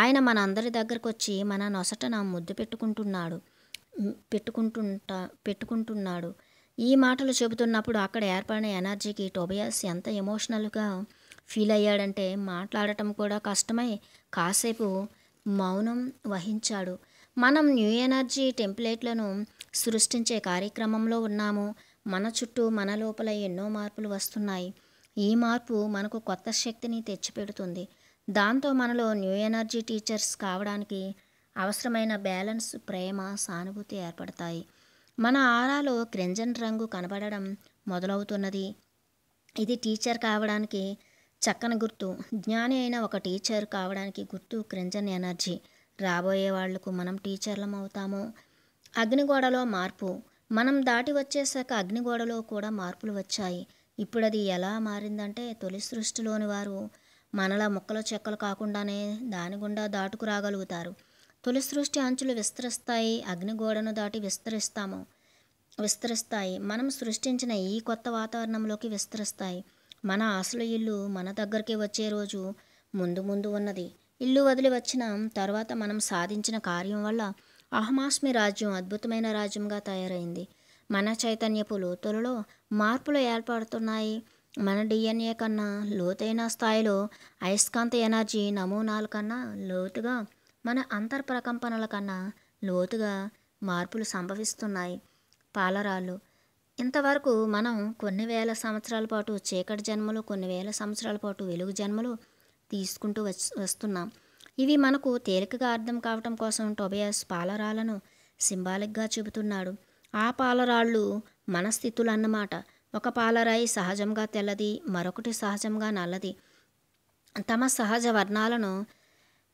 ఆయన మన అందరి దగ్గరకు వచ్చి మన నొసటన ముద్దు పెట్టుకుంటున్నాడు పెట్టుకుంటుంటా పెట్టుకుంటున్నాడు ఈ మాటలు చెబుతున్నప్పుడు అక్కడ ఏర్పడిన ఎనర్జీకి టోబియాస్ ఎంత ఎమోషనల్గా ఫీల్ అయ్యాడంటే మాట్లాడటం కూడా కష్టమై కాసేపు మౌనం వహించాడు మనం న్యూ ఎనర్జీ టెంప్లెట్లను సృష్టించే కార్యక్రమంలో ఉన్నాము మన చుట్టూ మన లోపల ఎన్నో మార్పులు వస్తున్నాయి ఈ మార్పు మనకు కొత్త శక్తిని తెచ్చిపెడుతుంది దాంతో మనలో న్యూ ఎనర్జీ టీచర్స్ కావడానికి అవసరమైన బ్యాలెన్స్ ప్రేమ సానుభూతి ఏర్పడతాయి మన ఆరాలో క్రింజన్ రంగు కనబడడం మొదలవుతున్నది ఇది టీచర్ కావడానికి చక్కని గుర్తు జ్ఞాని అయిన ఒక టీచర్ కావడానికి గుర్తు క్రింజన్ ఎనర్జీ రాబోయే వాళ్లకు మనం టీచర్లం అవుతాము అగ్నిగోడలో మార్పు మనం దాటి వచ్చేసాక అగ్నిగోడలో కూడా మార్పులు వచ్చాయి ఇప్పుడు అది ఎలా మారిందంటే తొలి సృష్టిలోని వారు మనల ముక్కల చెక్కలు కాకుండానే దాని గుండా దాటుకు రాగలుగుతారు తొలి సృష్టి అంచులు విస్తరిస్తాయి అగ్నిగోడను దాటి విస్తరిస్తాము విస్తరిస్తాయి మనం సృష్టించిన ఈ కొత్త వాతావరణంలోకి విస్తరిస్తాయి మన అసలు ఇల్లు మన దగ్గరికి వచ్చే రోజు ముందు ముందు ఉన్నది ఇల్లు వదిలి వచ్చిన తర్వాత మనం సాధించిన కార్యం వల్ల అహమాస్మి రాజ్యం అద్భుతమైన రాజ్యంగా తయారైంది మన చైతన్యపు లోతులలో మార్పులు ఏర్పడుతున్నాయి మన డిఎన్ఏ కన్నా లోతైన స్థాయిలో అయస్కాంత ఎనర్జీ నమూనాల కన్నా లోతుగా మన అంతర్ప్రకంపనల కన్నా లోతుగా మార్పులు సంభవిస్తున్నాయి పాలరాళ్ళు ఇంతవరకు మనం కొన్ని వేల సంవత్సరాల పాటు చీకటి జన్మలు కొన్ని వేల సంవత్సరాల పాటు వెలుగు జన్మలు తీసుకుంటూ వస్తున్నాం ఇవి మనకు తేలికగా అర్థం కావటం కోసం టొబయాస్ పాలరాలను సింబాలిక్గా చెబుతున్నాడు ఆ పాలరాళ్ళు అన్నమాట ఒక పాలరాయి సహజంగా తెల్లది మరొకటి సహజంగా నల్లది తమ సహజ వర్ణాలను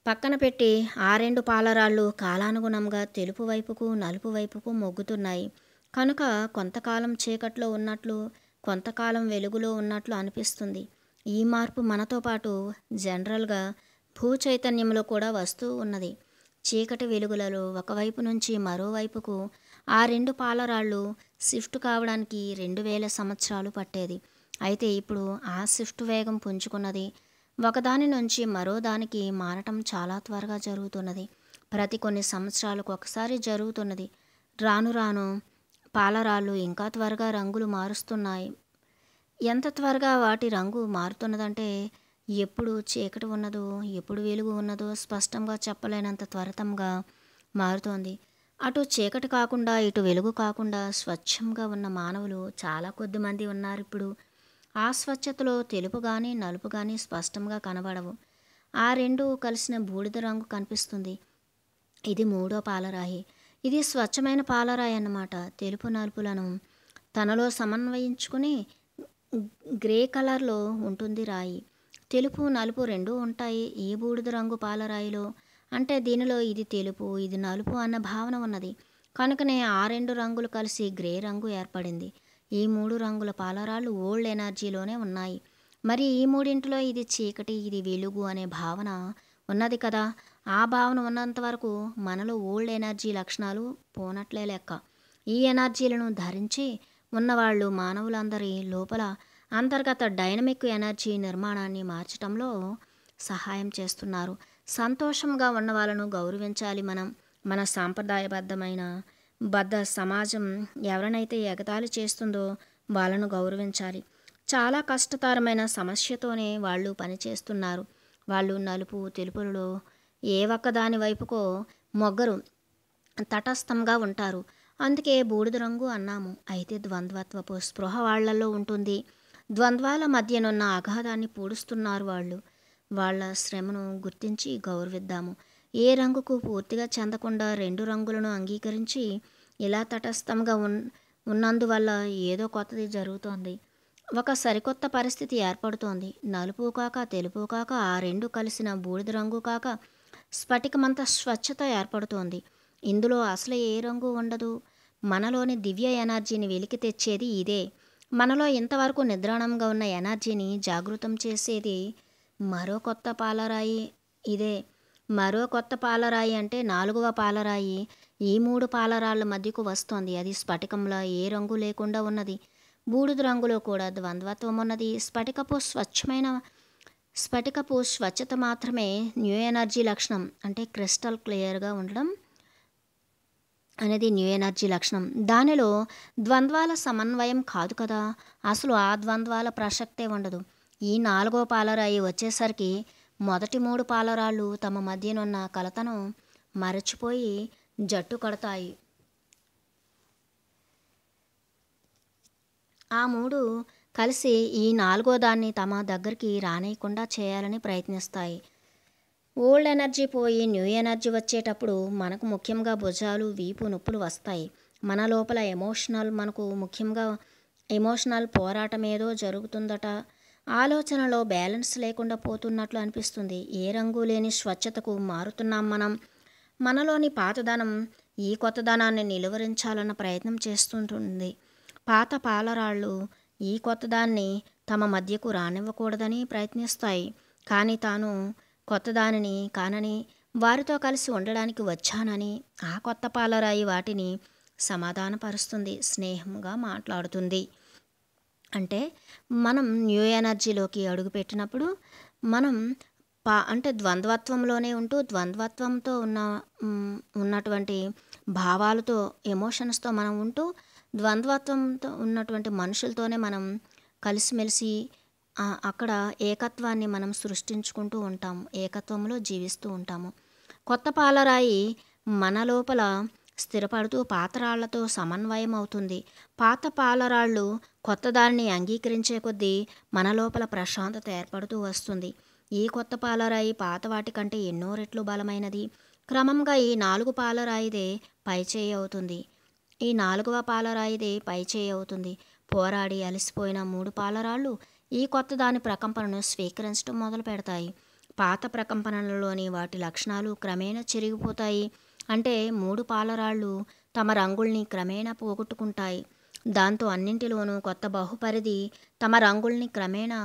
పక్కన పెట్టి ఆ రెండు పాలరాళ్ళు కాలానుగుణంగా తెలుపు వైపుకు నలుపు వైపుకు మొగ్గుతున్నాయి కనుక కొంతకాలం చీకట్లో ఉన్నట్లు కొంతకాలం వెలుగులో ఉన్నట్లు అనిపిస్తుంది ఈ మార్పు మనతో పాటు జనరల్గా భూచైతన్యంలో కూడా వస్తూ ఉన్నది చీకటి వెలుగులలో ఒకవైపు నుంచి మరోవైపుకు ఆ రెండు పాలరాళ్ళు షిఫ్ట్ కావడానికి రెండు వేల సంవత్సరాలు పట్టేది అయితే ఇప్పుడు ఆ షిఫ్ట్ వేగం పుంజుకున్నది ఒకదాని నుంచి మరో దానికి మారటం చాలా త్వరగా జరుగుతున్నది ప్రతి కొన్ని సంవత్సరాలకు ఒకసారి జరుగుతున్నది రాను రాను పాలరాళ్ళు ఇంకా త్వరగా రంగులు మారుస్తున్నాయి ఎంత త్వరగా వాటి రంగు మారుతున్నదంటే ఎప్పుడు చీకటి ఉన్నదో ఎప్పుడు వెలుగు ఉన్నదో స్పష్టంగా చెప్పలేనంత త్వరితంగా మారుతోంది అటు చీకటి కాకుండా ఇటు వెలుగు కాకుండా స్వచ్ఛంగా ఉన్న మానవులు చాలా కొద్ది మంది ఉన్నారు ఇప్పుడు ఆ స్వచ్ఛతలో తెలుపు కానీ నలుపు కానీ స్పష్టంగా కనబడవు ఆ రెండు కలిసిన బూడిద రంగు కనిపిస్తుంది ఇది మూడో పాలరాయి ఇది స్వచ్ఛమైన పాలరాయి అన్నమాట తెలుపు నలుపులను తనలో సమన్వయించుకుని గ్రే కలర్లో ఉంటుంది రాయి తెలుపు నలుపు రెండూ ఉంటాయి ఈ బూడిద రంగు పాలరాయిలో అంటే దీనిలో ఇది తెలుపు ఇది నలుపు అన్న భావన ఉన్నది కనుకనే ఆ రెండు రంగులు కలిసి గ్రే రంగు ఏర్పడింది ఈ మూడు రంగుల పాలరాళ్ళు ఓల్డ్ ఎనర్జీలోనే ఉన్నాయి మరి ఈ మూడింటిలో ఇది చీకటి ఇది వెలుగు అనే భావన ఉన్నది కదా ఆ భావన ఉన్నంత వరకు మనలో ఓల్డ్ ఎనర్జీ లక్షణాలు పోనట్లే లెక్క ఈ ఎనర్జీలను ధరించి ఉన్నవాళ్ళు మానవులందరి లోపల అంతర్గత డైనమిక్ ఎనర్జీ నిర్మాణాన్ని మార్చడంలో సహాయం చేస్తున్నారు సంతోషంగా ఉన్న వాళ్ళను గౌరవించాలి మనం మన సాంప్రదాయబద్ధమైన బద్ధ సమాజం ఎవరినైతే ఎగతాళి చేస్తుందో వాళ్ళను గౌరవించాలి చాలా కష్టతరమైన సమస్యతోనే వాళ్ళు పనిచేస్తున్నారు వాళ్ళు నలుపు తెలుపులలో ఏ ఒక్కదాని వైపుకో మొగ్గరు తటస్థంగా ఉంటారు అందుకే బూడిద రంగు అన్నాము అయితే ద్వంద్వత్వపు స్పృహ వాళ్లలో ఉంటుంది ద్వంద్వాల మధ్యనున్న అఘాధాన్ని పూడుస్తున్నారు వాళ్ళు వాళ్ళ శ్రమను గుర్తించి గౌరవిద్దాము ఏ రంగుకు పూర్తిగా చెందకుండా రెండు రంగులను అంగీకరించి ఇలా తటస్థంగా ఉన్ ఉన్నందువల్ల ఏదో కొత్తది జరుగుతోంది ఒక సరికొత్త పరిస్థితి ఏర్పడుతోంది నలుపు కాక తెలుపు కాక ఆ రెండు కలిసిన బూడిద రంగు కాక స్ఫటికమంత స్వచ్ఛత ఏర్పడుతోంది ఇందులో అసలు ఏ రంగు ఉండదు మనలోని దివ్య ఎనర్జీని వెలికి తెచ్చేది ఇదే మనలో ఇంతవరకు నిద్రాణంగా ఉన్న ఎనర్జీని జాగృతం చేసేది మరో కొత్త పాలరాయి ఇదే మరో కొత్త పాలరాయి అంటే నాలుగవ పాలరాయి ఈ మూడు పాలరాళ్ళ మధ్యకు వస్తోంది అది స్ఫటికంలో ఏ రంగు లేకుండా ఉన్నది బూడిద రంగులో కూడా ద్వంద్వత్వం ఉన్నది స్ఫటికపు స్వచ్ఛమైన స్ఫటికపు స్వచ్ఛత మాత్రమే న్యూ ఎనర్జీ లక్షణం అంటే క్రిస్టల్ క్లియర్గా ఉండడం అనేది న్యూ ఎనర్జీ లక్షణం దానిలో ద్వంద్వాల సమన్వయం కాదు కదా అసలు ఆ ద్వంద్వాల ప్రసక్తే ఉండదు ఈ నాలుగో పాలరాయి వచ్చేసరికి మొదటి మూడు పాలరాళ్ళు తమ మధ్యనున్న కలతను మరచిపోయి జట్టు కడతాయి ఆ మూడు కలిసి ఈ నాలుగో దాన్ని తమ దగ్గరికి రానియకుండా చేయాలని ప్రయత్నిస్తాయి ఓల్డ్ ఎనర్జీ పోయి న్యూ ఎనర్జీ వచ్చేటప్పుడు మనకు ముఖ్యంగా భుజాలు వీపు నొప్పులు వస్తాయి మన లోపల ఎమోషనల్ మనకు ముఖ్యంగా ఎమోషనల్ పోరాటం ఏదో జరుగుతుందట ఆలోచనలో బ్యాలెన్స్ లేకుండా పోతున్నట్లు అనిపిస్తుంది ఏ రంగు లేని స్వచ్ఛతకు మారుతున్నాం మనం మనలోని పాతదనం ఈ కొత్తదనాన్ని నిలువరించాలన్న ప్రయత్నం చేస్తుంటుంది పాత పాలరాళ్ళు ఈ కొత్తదాన్ని తమ మధ్యకు రానివ్వకూడదని ప్రయత్నిస్తాయి కానీ తాను కొత్తదానిని కానని వారితో కలిసి ఉండడానికి వచ్చానని ఆ కొత్త పాలరాయి వాటిని సమాధానపరుస్తుంది స్నేహంగా మాట్లాడుతుంది అంటే మనం న్యూ ఎనర్జీలోకి అడుగుపెట్టినప్పుడు మనం పా అంటే ద్వంద్వత్వంలోనే ఉంటూ ద్వంద్వత్వంతో ఉన్న ఉన్నటువంటి భావాలతో ఎమోషన్స్తో మనం ఉంటూ ద్వంద్వత్వంతో ఉన్నటువంటి మనుషులతోనే మనం కలిసిమెలిసి అక్కడ ఏకత్వాన్ని మనం సృష్టించుకుంటూ ఉంటాము ఏకత్వంలో జీవిస్తూ ఉంటాము కొత్త పాలరాయి మన లోపల స్థిరపడుతూ పాతరాళ్లతో సమన్వయం అవుతుంది పాత పాలరాళ్ళు కొత్త దాన్ని అంగీకరించే కొద్దీ మన లోపల ప్రశాంతత ఏర్పడుతూ వస్తుంది ఈ కొత్త పాలరాయి పాత వాటి కంటే ఎన్నో రెట్లు బలమైనది క్రమంగా ఈ నాలుగు పాలరాయిదే పైచేయి అవుతుంది ఈ నాలుగవ పాలరాయిదే పైచేయి అవుతుంది పోరాడి అలసిపోయిన మూడు పాలరాళ్ళు ఈ కొత్త దాని ప్రకంపనను స్వీకరించడం మొదలు పెడతాయి పాత ప్రకంపనలలోని వాటి లక్షణాలు క్రమేణా చెరిగిపోతాయి అంటే మూడు పాలరాళ్ళు తమ రంగుల్ని క్రమేణా పోగొట్టుకుంటాయి దాంతో అన్నింటిలోనూ కొత్త బహుపరిధి తమ రంగుల్ని క్రమేణా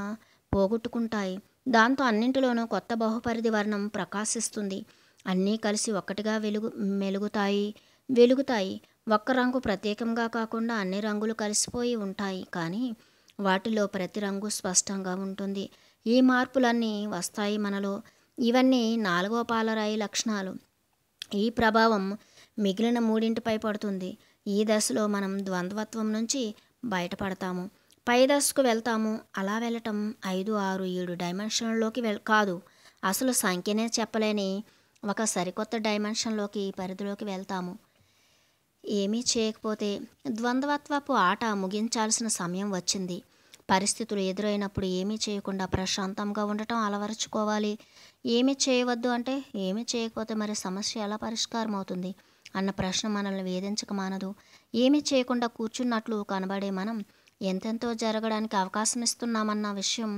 పోగొట్టుకుంటాయి దాంతో అన్నింటిలోనూ కొత్త బహుపరిధి వర్ణం ప్రకాశిస్తుంది అన్నీ కలిసి ఒక్కటిగా వెలుగు మెలుగుతాయి వెలుగుతాయి ఒక్క రంగు ప్రత్యేకంగా కాకుండా అన్ని రంగులు కలిసిపోయి ఉంటాయి కానీ వాటిలో ప్రతి రంగు స్పష్టంగా ఉంటుంది ఈ మార్పులన్నీ వస్తాయి మనలో ఇవన్నీ నాలుగో పాలరాయి లక్షణాలు ఈ ప్రభావం మిగిలిన మూడింటిపై పడుతుంది ఈ దశలో మనం ద్వంద్వత్వం నుంచి బయటపడతాము పై దశకు వెళ్తాము అలా వెళ్ళటం ఐదు ఆరు ఏడు డైమెన్షన్లోకి వెళ్ కాదు అసలు సంఖ్యనే చెప్పలేని ఒక సరికొత్త డైమెన్షన్లోకి పరిధిలోకి వెళ్తాము ఏమీ చేయకపోతే ద్వంద్వత్వపు ఆట ముగించాల్సిన సమయం వచ్చింది పరిస్థితులు ఎదురైనప్పుడు ఏమీ చేయకుండా ప్రశాంతంగా ఉండటం అలవరుచుకోవాలి ఏమీ చేయవద్దు అంటే ఏమీ చేయకపోతే మరి సమస్య ఎలా పరిష్కారం అవుతుంది అన్న ప్రశ్న మనల్ని వేధించక మానదు ఏమీ చేయకుండా కూర్చున్నట్లు కనబడే మనం ఎంతెంతో జరగడానికి అవకాశం ఇస్తున్నామన్న విషయం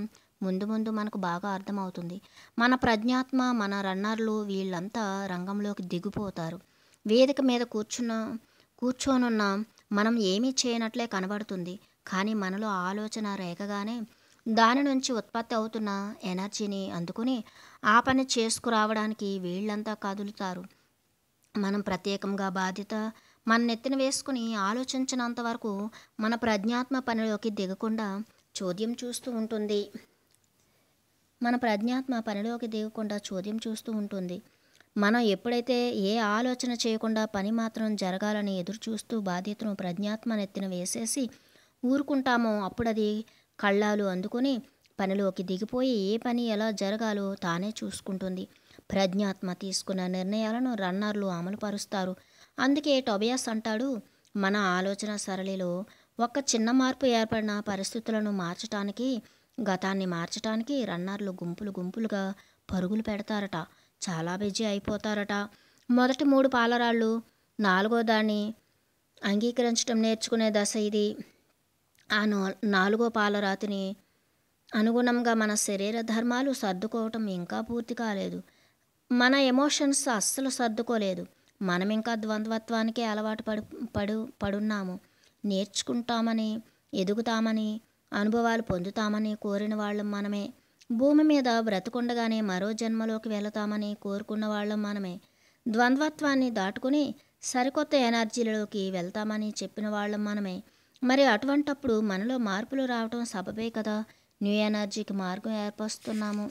ముందు ముందు మనకు బాగా అర్థమవుతుంది మన ప్రజ్ఞాత్మ మన రన్నర్లు వీళ్ళంతా రంగంలోకి దిగిపోతారు వేదిక మీద కూర్చున్న కూర్చోనున్నాం మనం ఏమీ చేయనట్లే కనబడుతుంది కానీ మనలో ఆలోచన రేఖగానే దాని నుంచి ఉత్పత్తి అవుతున్న ఎనర్జీని అందుకుని ఆ పని చేసుకురావడానికి వీళ్ళంతా కదులుతారు మనం ప్రత్యేకంగా బాధ్యత మన నెత్తిన వేసుకుని ఆలోచించినంత వరకు మన ప్రజ్ఞాత్మ పనిలోకి దిగకుండా చోద్యం చూస్తూ ఉంటుంది మన ప్రజ్ఞాత్మ పనిలోకి దిగకుండా చోద్యం చూస్తూ ఉంటుంది మనం ఎప్పుడైతే ఏ ఆలోచన చేయకుండా పని మాత్రం జరగాలని ఎదురు చూస్తూ బాధ్యతను ప్రజ్ఞాత్మ నెత్తిన వేసేసి ఊరుకుంటామో అప్పుడది కళ్ళాలు అందుకొని పనిలోకి దిగిపోయి ఏ పని ఎలా జరగాలో తానే చూసుకుంటుంది ప్రజ్ఞాత్మ తీసుకున్న నిర్ణయాలను రన్నర్లు అమలుపరుస్తారు అందుకే టొబియాస్ అంటాడు మన ఆలోచన సరళిలో ఒక్క చిన్న మార్పు ఏర్పడిన పరిస్థితులను మార్చటానికి గతాన్ని మార్చటానికి రన్నర్లు గుంపులు గుంపులుగా పరుగులు పెడతారట చాలా బిజీ అయిపోతారట మొదటి మూడు పాలరాళ్ళు నాలుగో దాన్ని అంగీకరించడం నేర్చుకునే దశ ఇది ఆ నాలుగో పాలరాతిని అనుగుణంగా మన శరీర ధర్మాలు సర్దుకోవటం ఇంకా పూర్తి కాలేదు మన ఎమోషన్స్ అస్సలు సర్దుకోలేదు మనం ఇంకా ద్వంద్వత్వానికి అలవాటు పడు పడు పడున్నాము నేర్చుకుంటామని ఎదుగుతామని అనుభవాలు పొందుతామని కోరిన వాళ్ళం మనమే భూమి మీద బ్రతుకుండగానే మరో జన్మలోకి వెళతామని కోరుకున్న వాళ్ళం మనమే ద్వంద్వత్వాన్ని దాటుకుని సరికొత్త ఎనర్జీలలోకి వెళ్తామని చెప్పిన వాళ్ళం మనమే మరి అటువంటప్పుడు మనలో మార్పులు రావడం సబబే కదా న్యూ ఎనర్జీకి మార్గం ఏర్పరుస్తున్నాము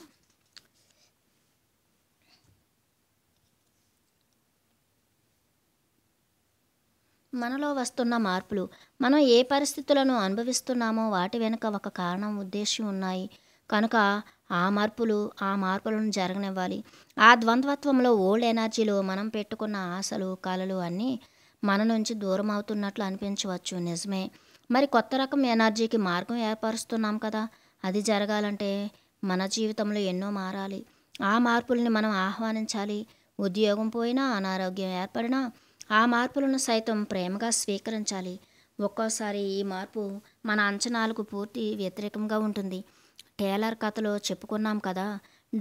మనలో వస్తున్న మార్పులు మనం ఏ పరిస్థితులను అనుభవిస్తున్నామో వాటి వెనుక ఒక కారణం ఉద్దేశం ఉన్నాయి కనుక ఆ మార్పులు ఆ మార్పులను జరగనివ్వాలి ఆ ద్వంద్వత్వంలో ఓల్డ్ ఎనర్జీలో మనం పెట్టుకున్న ఆశలు కళలు అన్నీ మన నుంచి దూరం అవుతున్నట్లు అనిపించవచ్చు నిజమే మరి కొత్త రకం ఎనర్జీకి మార్గం ఏర్పరుస్తున్నాం కదా అది జరగాలంటే మన జీవితంలో ఎన్నో మారాలి ఆ మార్పుల్ని మనం ఆహ్వానించాలి ఉద్యోగం పోయినా అనారోగ్యం ఏర్పడినా ఆ మార్పులను సైతం ప్రేమగా స్వీకరించాలి ఒక్కోసారి ఈ మార్పు మన అంచనాలకు పూర్తి వ్యతిరేకంగా ఉంటుంది టేలర్ కథలో చెప్పుకున్నాం కదా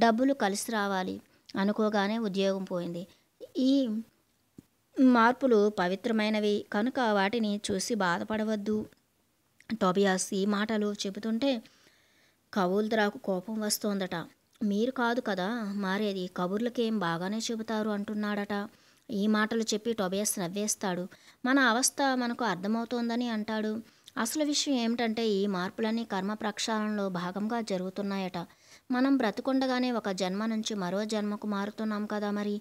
డబ్బులు కలిసి రావాలి అనుకోగానే ఉద్యోగం పోయింది ఈ మార్పులు పవిత్రమైనవి కనుక వాటిని చూసి బాధపడవద్దు టోబియాస్ ఈ మాటలు చెబుతుంటే కబూల్దరాకు కోపం వస్తోందట మీరు కాదు కదా మారేది కబుర్లకేం బాగానే చెబుతారు అంటున్నాడట ఈ మాటలు చెప్పి టొబియస్ నవ్వేస్తాడు మన అవస్థ మనకు అర్థమవుతోందని అంటాడు అసలు విషయం ఏమిటంటే ఈ మార్పులన్నీ కర్మ ప్రక్షాళనలో భాగంగా జరుగుతున్నాయట మనం బ్రతుకుండగానే ఒక జన్మ నుంచి మరో జన్మకు మారుతున్నాం కదా మరి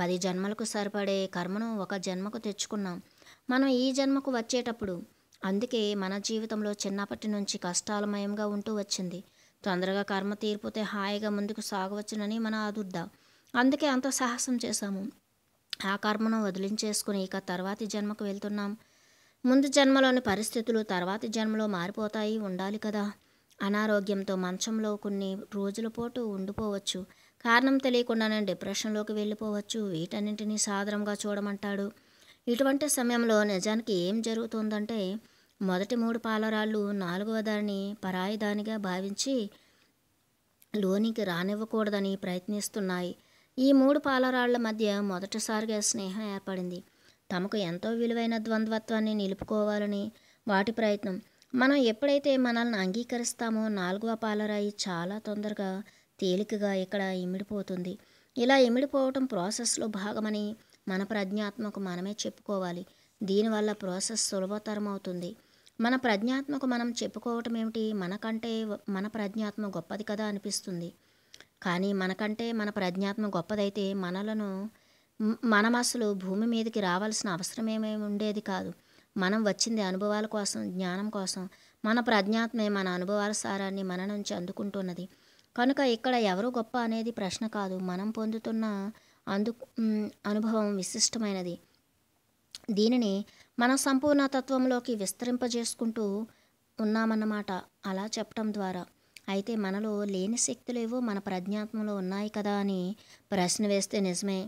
పది జన్మలకు సరిపడే కర్మను ఒక జన్మకు తెచ్చుకున్నాం మనం ఈ జన్మకు వచ్చేటప్పుడు అందుకే మన జీవితంలో చిన్నప్పటి నుంచి కష్టాలమయంగా ఉంటూ వచ్చింది తొందరగా కర్మ తీరిపోతే హాయిగా ముందుకు సాగవచ్చునని మన అదుర్ద అందుకే అంత సాహసం చేశాము ఆ కర్మను వదిలించేసుకుని ఇక తర్వాతి జన్మకు వెళ్తున్నాం ముందు జన్మలోని పరిస్థితులు తర్వాతి జన్మలో మారిపోతాయి ఉండాలి కదా అనారోగ్యంతో మంచంలో కొన్ని రోజుల పాటు ఉండిపోవచ్చు కారణం తెలియకుండా నేను డిప్రెషన్లోకి వెళ్ళిపోవచ్చు వీటన్నింటినీ సాధారణంగా చూడమంటాడు ఇటువంటి సమయంలో నిజానికి ఏం జరుగుతుందంటే మొదటి మూడు పాలరాళ్ళు నాలుగవ దాన్ని పరాయిదానిగా భావించి లోనికి రానివ్వకూడదని ప్రయత్నిస్తున్నాయి ఈ మూడు పాలరాళ్ల మధ్య మొదటిసారిగా స్నేహం ఏర్పడింది తమకు ఎంతో విలువైన ద్వంద్వత్వాన్ని నిలుపుకోవాలని వాటి ప్రయత్నం మనం ఎప్పుడైతే మనల్ని అంగీకరిస్తామో నాలుగవ పాలరాయి చాలా తొందరగా తేలికగా ఇక్కడ ఇమిడిపోతుంది ఇలా ఇమిడిపోవటం ప్రాసెస్లో భాగమని మన ప్రజ్ఞాత్మకు మనమే చెప్పుకోవాలి దీనివల్ల ప్రాసెస్ సులభతరం అవుతుంది మన ప్రజ్ఞాత్మకు మనం చెప్పుకోవటం ఏమిటి మనకంటే మన ప్రజ్ఞాత్మ గొప్పది కదా అనిపిస్తుంది కానీ మనకంటే మన ప్రజ్ఞాత్మ గొప్పదైతే మనలను మనం అసలు భూమి మీదకి రావాల్సిన అవసరం ఏమేమి ఉండేది కాదు మనం వచ్చింది అనుభవాల కోసం జ్ఞానం కోసం మన ప్రజ్ఞాత్మే మన అనుభవాల సారాన్ని మన నుంచి అందుకుంటున్నది కనుక ఇక్కడ ఎవరు గొప్ప అనేది ప్రశ్న కాదు మనం పొందుతున్న అందు అనుభవం విశిష్టమైనది దీనిని మనం తత్వంలోకి విస్తరింపజేసుకుంటూ ఉన్నామన్నమాట అలా చెప్పడం ద్వారా అయితే మనలో లేని శక్తులేవో మన ప్రజ్ఞాత్మలో ఉన్నాయి కదా అని ప్రశ్న వేస్తే నిజమే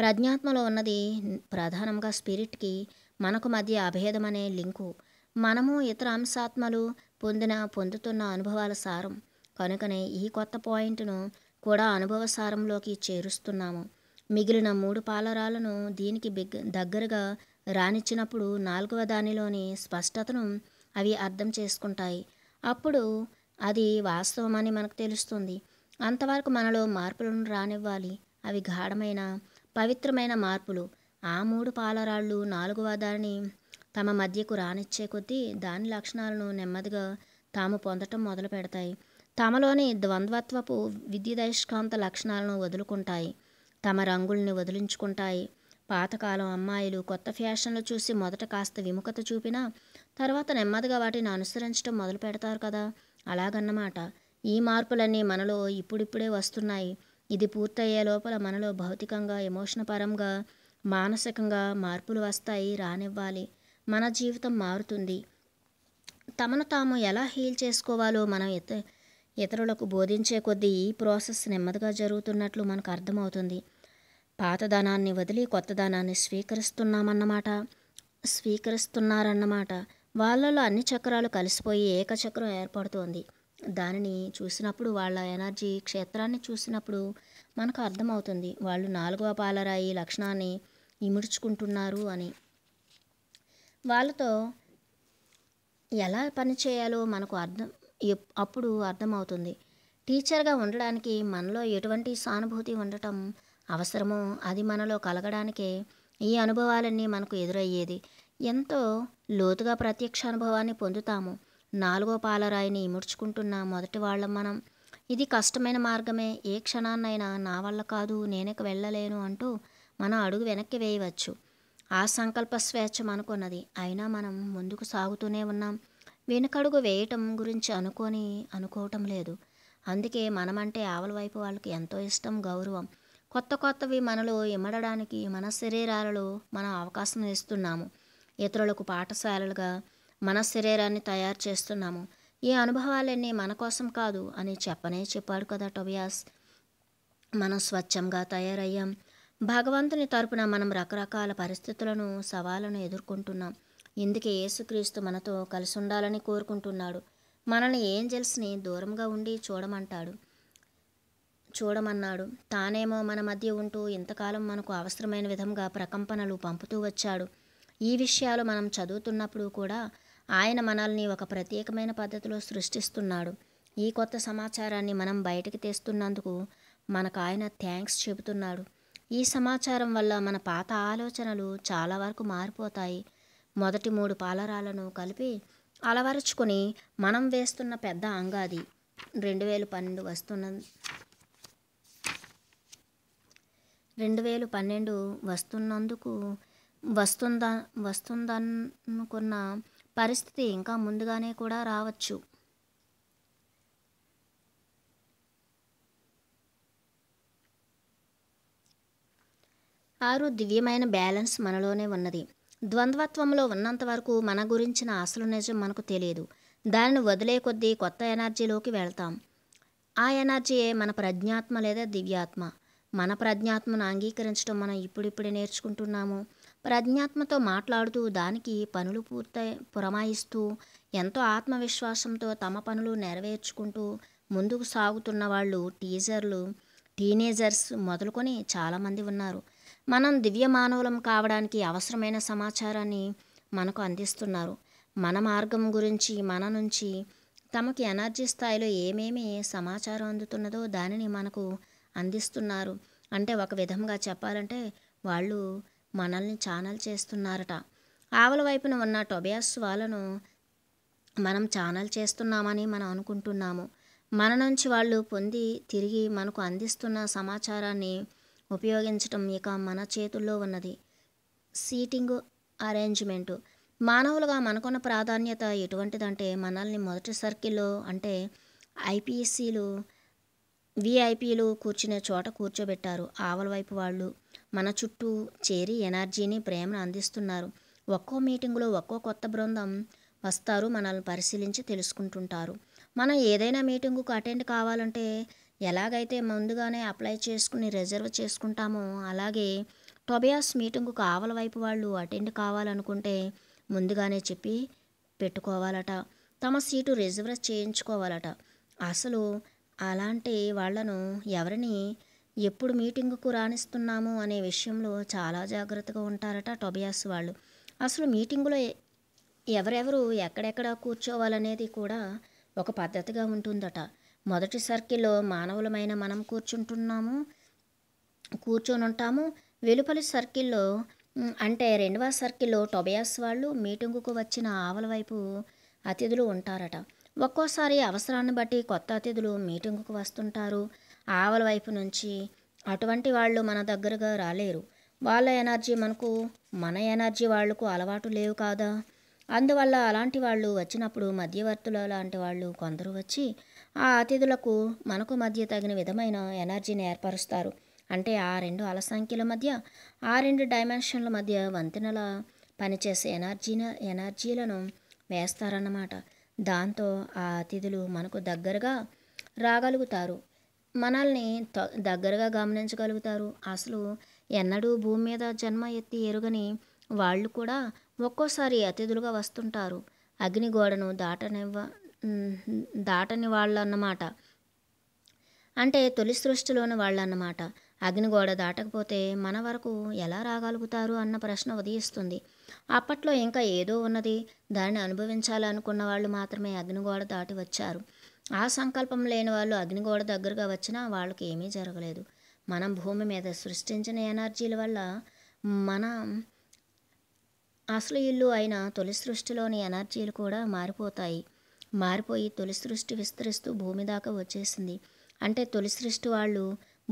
ప్రజ్ఞాత్మలో ఉన్నది ప్రధానంగా స్పిరిట్కి మనకు మధ్య అభేదం అనే లింకు మనము ఇతర అంశాత్మలు పొందిన పొందుతున్న అనుభవాల సారం కనుకనే ఈ కొత్త పాయింట్ను కూడా అనుభవ సారంలోకి చేరుస్తున్నాము మిగిలిన మూడు పాలరాలను దీనికి దగ్గరగా రానిచ్చినప్పుడు నాలుగవ దానిలోని స్పష్టతను అవి అర్థం చేసుకుంటాయి అప్పుడు అది వాస్తవమని మనకు తెలుస్తుంది అంతవరకు మనలో మార్పులను రానివ్వాలి అవి గాఢమైన పవిత్రమైన మార్పులు ఆ మూడు పాలరాళ్ళు నాలుగవ దాన్ని తమ మధ్యకు రానిచ్చే కొద్దీ దాని లక్షణాలను నెమ్మదిగా తాము పొందటం మొదలు పెడతాయి తమలోని ద్వంద్వత్వపు విద్యుదయస్కాంత లక్షణాలను వదులుకుంటాయి తమ రంగుల్ని వదిలించుకుంటాయి పాతకాలం అమ్మాయిలు కొత్త ఫ్యాషన్లు చూసి మొదట కాస్త విముఖత చూపినా తర్వాత నెమ్మదిగా వాటిని అనుసరించడం మొదలు పెడతారు కదా అలాగన్నమాట ఈ మార్పులన్నీ మనలో ఇప్పుడిప్పుడే వస్తున్నాయి ఇది పూర్తయ్యే లోపల మనలో భౌతికంగా ఎమోషన్ పరంగా మానసికంగా మార్పులు వస్తాయి రానివ్వాలి మన జీవితం మారుతుంది తమను తాము ఎలా హీల్ చేసుకోవాలో మనం ఇత ఇతరులకు బోధించే కొద్దీ ఈ ప్రాసెస్ నెమ్మదిగా జరుగుతున్నట్లు మనకు అర్థమవుతుంది పాత దానాన్ని వదిలి కొత్త దానాన్ని స్వీకరిస్తున్నామన్నమాట స్వీకరిస్తున్నారన్నమాట వాళ్ళలో అన్ని చక్రాలు కలిసిపోయి ఏకచక్రం ఏర్పడుతోంది దానిని చూసినప్పుడు వాళ్ళ ఎనర్జీ క్షేత్రాన్ని చూసినప్పుడు మనకు అర్థమవుతుంది వాళ్ళు నాలుగవ పాలరాయి లక్షణాన్ని ఇముడుచుకుంటున్నారు అని వాళ్ళతో ఎలా పని చేయాలో మనకు అర్థం అప్పుడు అర్థమవుతుంది టీచర్గా ఉండడానికి మనలో ఎటువంటి సానుభూతి ఉండటం అవసరమో అది మనలో కలగడానికే ఈ అనుభవాలన్నీ మనకు ఎదురయ్యేది ఎంతో లోతుగా ప్రత్యక్ష అనుభవాన్ని పొందుతాము నాలుగో పాలరాయిని ముడుచుకుంటున్న మొదటి వాళ్ళం మనం ఇది కష్టమైన మార్గమే ఏ క్షణాన్నైనా నా వల్ల కాదు నేనక వెళ్ళలేను అంటూ మన అడుగు వెనక్కి వేయవచ్చు ఆ సంకల్ప స్వేచ్ఛ మనకున్నది అయినా మనం ముందుకు సాగుతూనే ఉన్నాం వెనుకడుగు వేయటం గురించి అనుకొని అనుకోవటం లేదు అందుకే మనమంటే ఆవల వైపు వాళ్ళకి ఎంతో ఇష్టం గౌరవం కొత్త కొత్తవి మనలో ఇమడడానికి మన శరీరాలలో మనం అవకాశం ఇస్తున్నాము ఇతరులకు పాఠశాలలుగా మన శరీరాన్ని తయారు చేస్తున్నాము ఈ అనుభవాలన్నీ మన కోసం కాదు అని చెప్పనే చెప్పాడు కదా టొబియాస్ మనం స్వచ్ఛంగా తయారయ్యాం భగవంతుని తరపున మనం రకరకాల పరిస్థితులను సవాళ్ళను ఎదుర్కొంటున్నాం ఇందుకే యేసుక్రీస్తు మనతో కలిసి ఉండాలని కోరుకుంటున్నాడు మనల్ని ఏంజల్స్ని దూరంగా ఉండి చూడమంటాడు చూడమన్నాడు తానేమో మన మధ్య ఉంటూ ఇంతకాలం మనకు అవసరమైన విధంగా ప్రకంపనలు పంపుతూ వచ్చాడు ఈ విషయాలు మనం చదువుతున్నప్పుడు కూడా ఆయన మనల్ని ఒక ప్రత్యేకమైన పద్ధతిలో సృష్టిస్తున్నాడు ఈ కొత్త సమాచారాన్ని మనం బయటకు తెస్తున్నందుకు మనకు ఆయన థ్యాంక్స్ చెబుతున్నాడు ఈ సమాచారం వల్ల మన పాత ఆలోచనలు చాలా వరకు మారిపోతాయి మొదటి మూడు పాలరాలను కలిపి అలవరుచుకొని మనం వేస్తున్న పెద్ద అంగాది రెండు వేల పన్నెండు వస్తున్న రెండు వేలు పన్నెండు వస్తున్నందుకు వస్తుందా వస్తుందనుకున్న పరిస్థితి ఇంకా ముందుగానే కూడా రావచ్చు ఆరు దివ్యమైన బ్యాలెన్స్ మనలోనే ఉన్నది ద్వంద్వత్వంలో ఉన్నంత వరకు మన గురించిన అసలు నిజం మనకు తెలియదు దానిని వదిలే కొద్దీ కొత్త ఎనర్జీలోకి వెళ్తాం ఆ ఎనర్జీయే మన ప్రజ్ఞాత్మ లేదా దివ్యాత్మ మన ప్రజ్ఞాత్మను అంగీకరించడం మనం ఇప్పుడిప్పుడే నేర్చుకుంటున్నాము ప్రజ్ఞాత్మతో మాట్లాడుతూ దానికి పనులు పూర్తయి పురమాయిస్తూ ఎంతో ఆత్మవిశ్వాసంతో తమ పనులు నెరవేర్చుకుంటూ ముందుకు సాగుతున్న వాళ్ళు టీజర్లు టీనేజర్స్ మొదలుకొని చాలామంది ఉన్నారు మనం దివ్య మానవులం కావడానికి అవసరమైన సమాచారాన్ని మనకు అందిస్తున్నారు మన మార్గం గురించి మన నుంచి తమకి ఎనర్జీ స్థాయిలో ఏమేమి సమాచారం అందుతున్నదో దానిని మనకు అందిస్తున్నారు అంటే ఒక విధంగా చెప్పాలంటే వాళ్ళు మనల్ని ఛానల్ చేస్తున్నారట ఆవల వైపున ఉన్న టొబియాస్ వాళ్ళను మనం ఛానల్ చేస్తున్నామని మనం అనుకుంటున్నాము మన నుంచి వాళ్ళు పొంది తిరిగి మనకు అందిస్తున్న సమాచారాన్ని ఉపయోగించటం ఇక మన చేతుల్లో ఉన్నది సీటింగ్ అరేంజ్మెంటు మానవులుగా మనకున్న ప్రాధాన్యత ఎటువంటిదంటే మనల్ని మొదటి సర్కిల్లో అంటే ఐపీఎస్సీలు విఐపీలు కూర్చునే చోట కూర్చోబెట్టారు ఆవల వైపు వాళ్ళు మన చుట్టూ చేరి ఎనర్జీని ప్రేమను అందిస్తున్నారు ఒక్కో మీటింగులో ఒక్కో కొత్త బృందం వస్తారు మనల్ని పరిశీలించి తెలుసుకుంటుంటారు మనం ఏదైనా మీటింగుకు అటెండ్ కావాలంటే ఎలాగైతే ముందుగానే అప్లై చేసుకుని రిజర్వ్ చేసుకుంటామో అలాగే టొబియాస్ మీటింగుకు ఆవల వైపు వాళ్ళు అటెండ్ కావాలనుకుంటే ముందుగానే చెప్పి పెట్టుకోవాలట తమ సీటు రిజర్వ్ చేయించుకోవాలట అసలు అలాంటి వాళ్ళను ఎవరిని ఎప్పుడు మీటింగుకు రాణిస్తున్నాము అనే విషయంలో చాలా జాగ్రత్తగా ఉంటారట టొబియాస్ వాళ్ళు అసలు మీటింగులో ఎవరెవరు ఎక్కడెక్కడ కూర్చోవాలనేది కూడా ఒక పద్ధతిగా ఉంటుందట మొదటి సర్కిల్లో మానవులమైన మనం కూర్చుంటున్నాము కూర్చొని ఉంటాము వెలుపలి సర్కిల్లో అంటే రెండవ సర్కిల్లో టొబయాస్ వాళ్ళు మీటింగుకు వచ్చిన ఆవల వైపు అతిథులు ఉంటారట ఒక్కోసారి అవసరాన్ని బట్టి కొత్త అతిథులు మీటింగుకు వస్తుంటారు ఆవల వైపు నుంచి అటువంటి వాళ్ళు మన దగ్గరగా రాలేరు వాళ్ళ ఎనర్జీ మనకు మన ఎనర్జీ వాళ్లకు అలవాటు లేవు కాదా అందువల్ల అలాంటి వాళ్ళు వచ్చినప్పుడు మధ్యవర్తుల లాంటి వాళ్ళు కొందరు వచ్చి ఆ అతిథులకు మనకు మధ్య తగిన విధమైన ఎనర్జీని ఏర్పరుస్తారు అంటే ఆ రెండు అలసంఖ్యల మధ్య ఆ రెండు డైమెన్షన్ల మధ్య వంతెనల పనిచేసే ఎనర్జీన ఎనర్జీలను వేస్తారన్నమాట దాంతో ఆ అతిథులు మనకు దగ్గరగా రాగలుగుతారు మనల్ని దగ్గరగా గమనించగలుగుతారు అసలు ఎన్నడూ భూమి మీద జన్మ ఎత్తి ఎరుగని వాళ్ళు కూడా ఒక్కోసారి అతిథులుగా వస్తుంటారు అగ్నిగోడను దాటనివ్వ దాటని వాళ్ళు అన్నమాట అంటే తొలి సృష్టిలోని వాళ్ళు అన్నమాట అగ్నిగోడ దాటకపోతే మన వరకు ఎలా రాగలుగుతారు అన్న ప్రశ్న ఉదయిస్తుంది అప్పట్లో ఇంకా ఏదో ఉన్నది దాన్ని అనుభవించాలనుకున్న వాళ్ళు మాత్రమే అగ్నిగోడ దాటి వచ్చారు ఆ సంకల్పం లేని వాళ్ళు అగ్నిగోడ దగ్గరగా వచ్చినా వాళ్ళకి ఏమీ జరగలేదు మనం భూమి మీద సృష్టించిన ఎనర్జీల వల్ల మన అసలు ఇల్లు అయిన తొలి సృష్టిలోని ఎనర్జీలు కూడా మారిపోతాయి మారిపోయి తొలి సృష్టి విస్తరిస్తూ భూమి దాకా వచ్చేసింది అంటే తొలి సృష్టి వాళ్ళు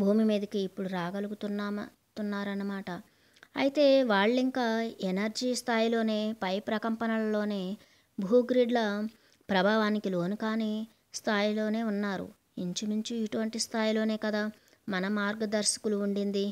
భూమి మీదకి ఇప్పుడు రాగలుగుతున్నామా తున్నారన్నమాట అయితే వాళ్ళు ఇంకా ఎనర్జీ స్థాయిలోనే పై ప్రకంపనలలోనే భూగ్రిడ్ల ప్రభావానికి లోను కానీ స్థాయిలోనే ఉన్నారు ఇంచుమించు ఇటువంటి స్థాయిలోనే కదా మన మార్గదర్శకులు ఉండింది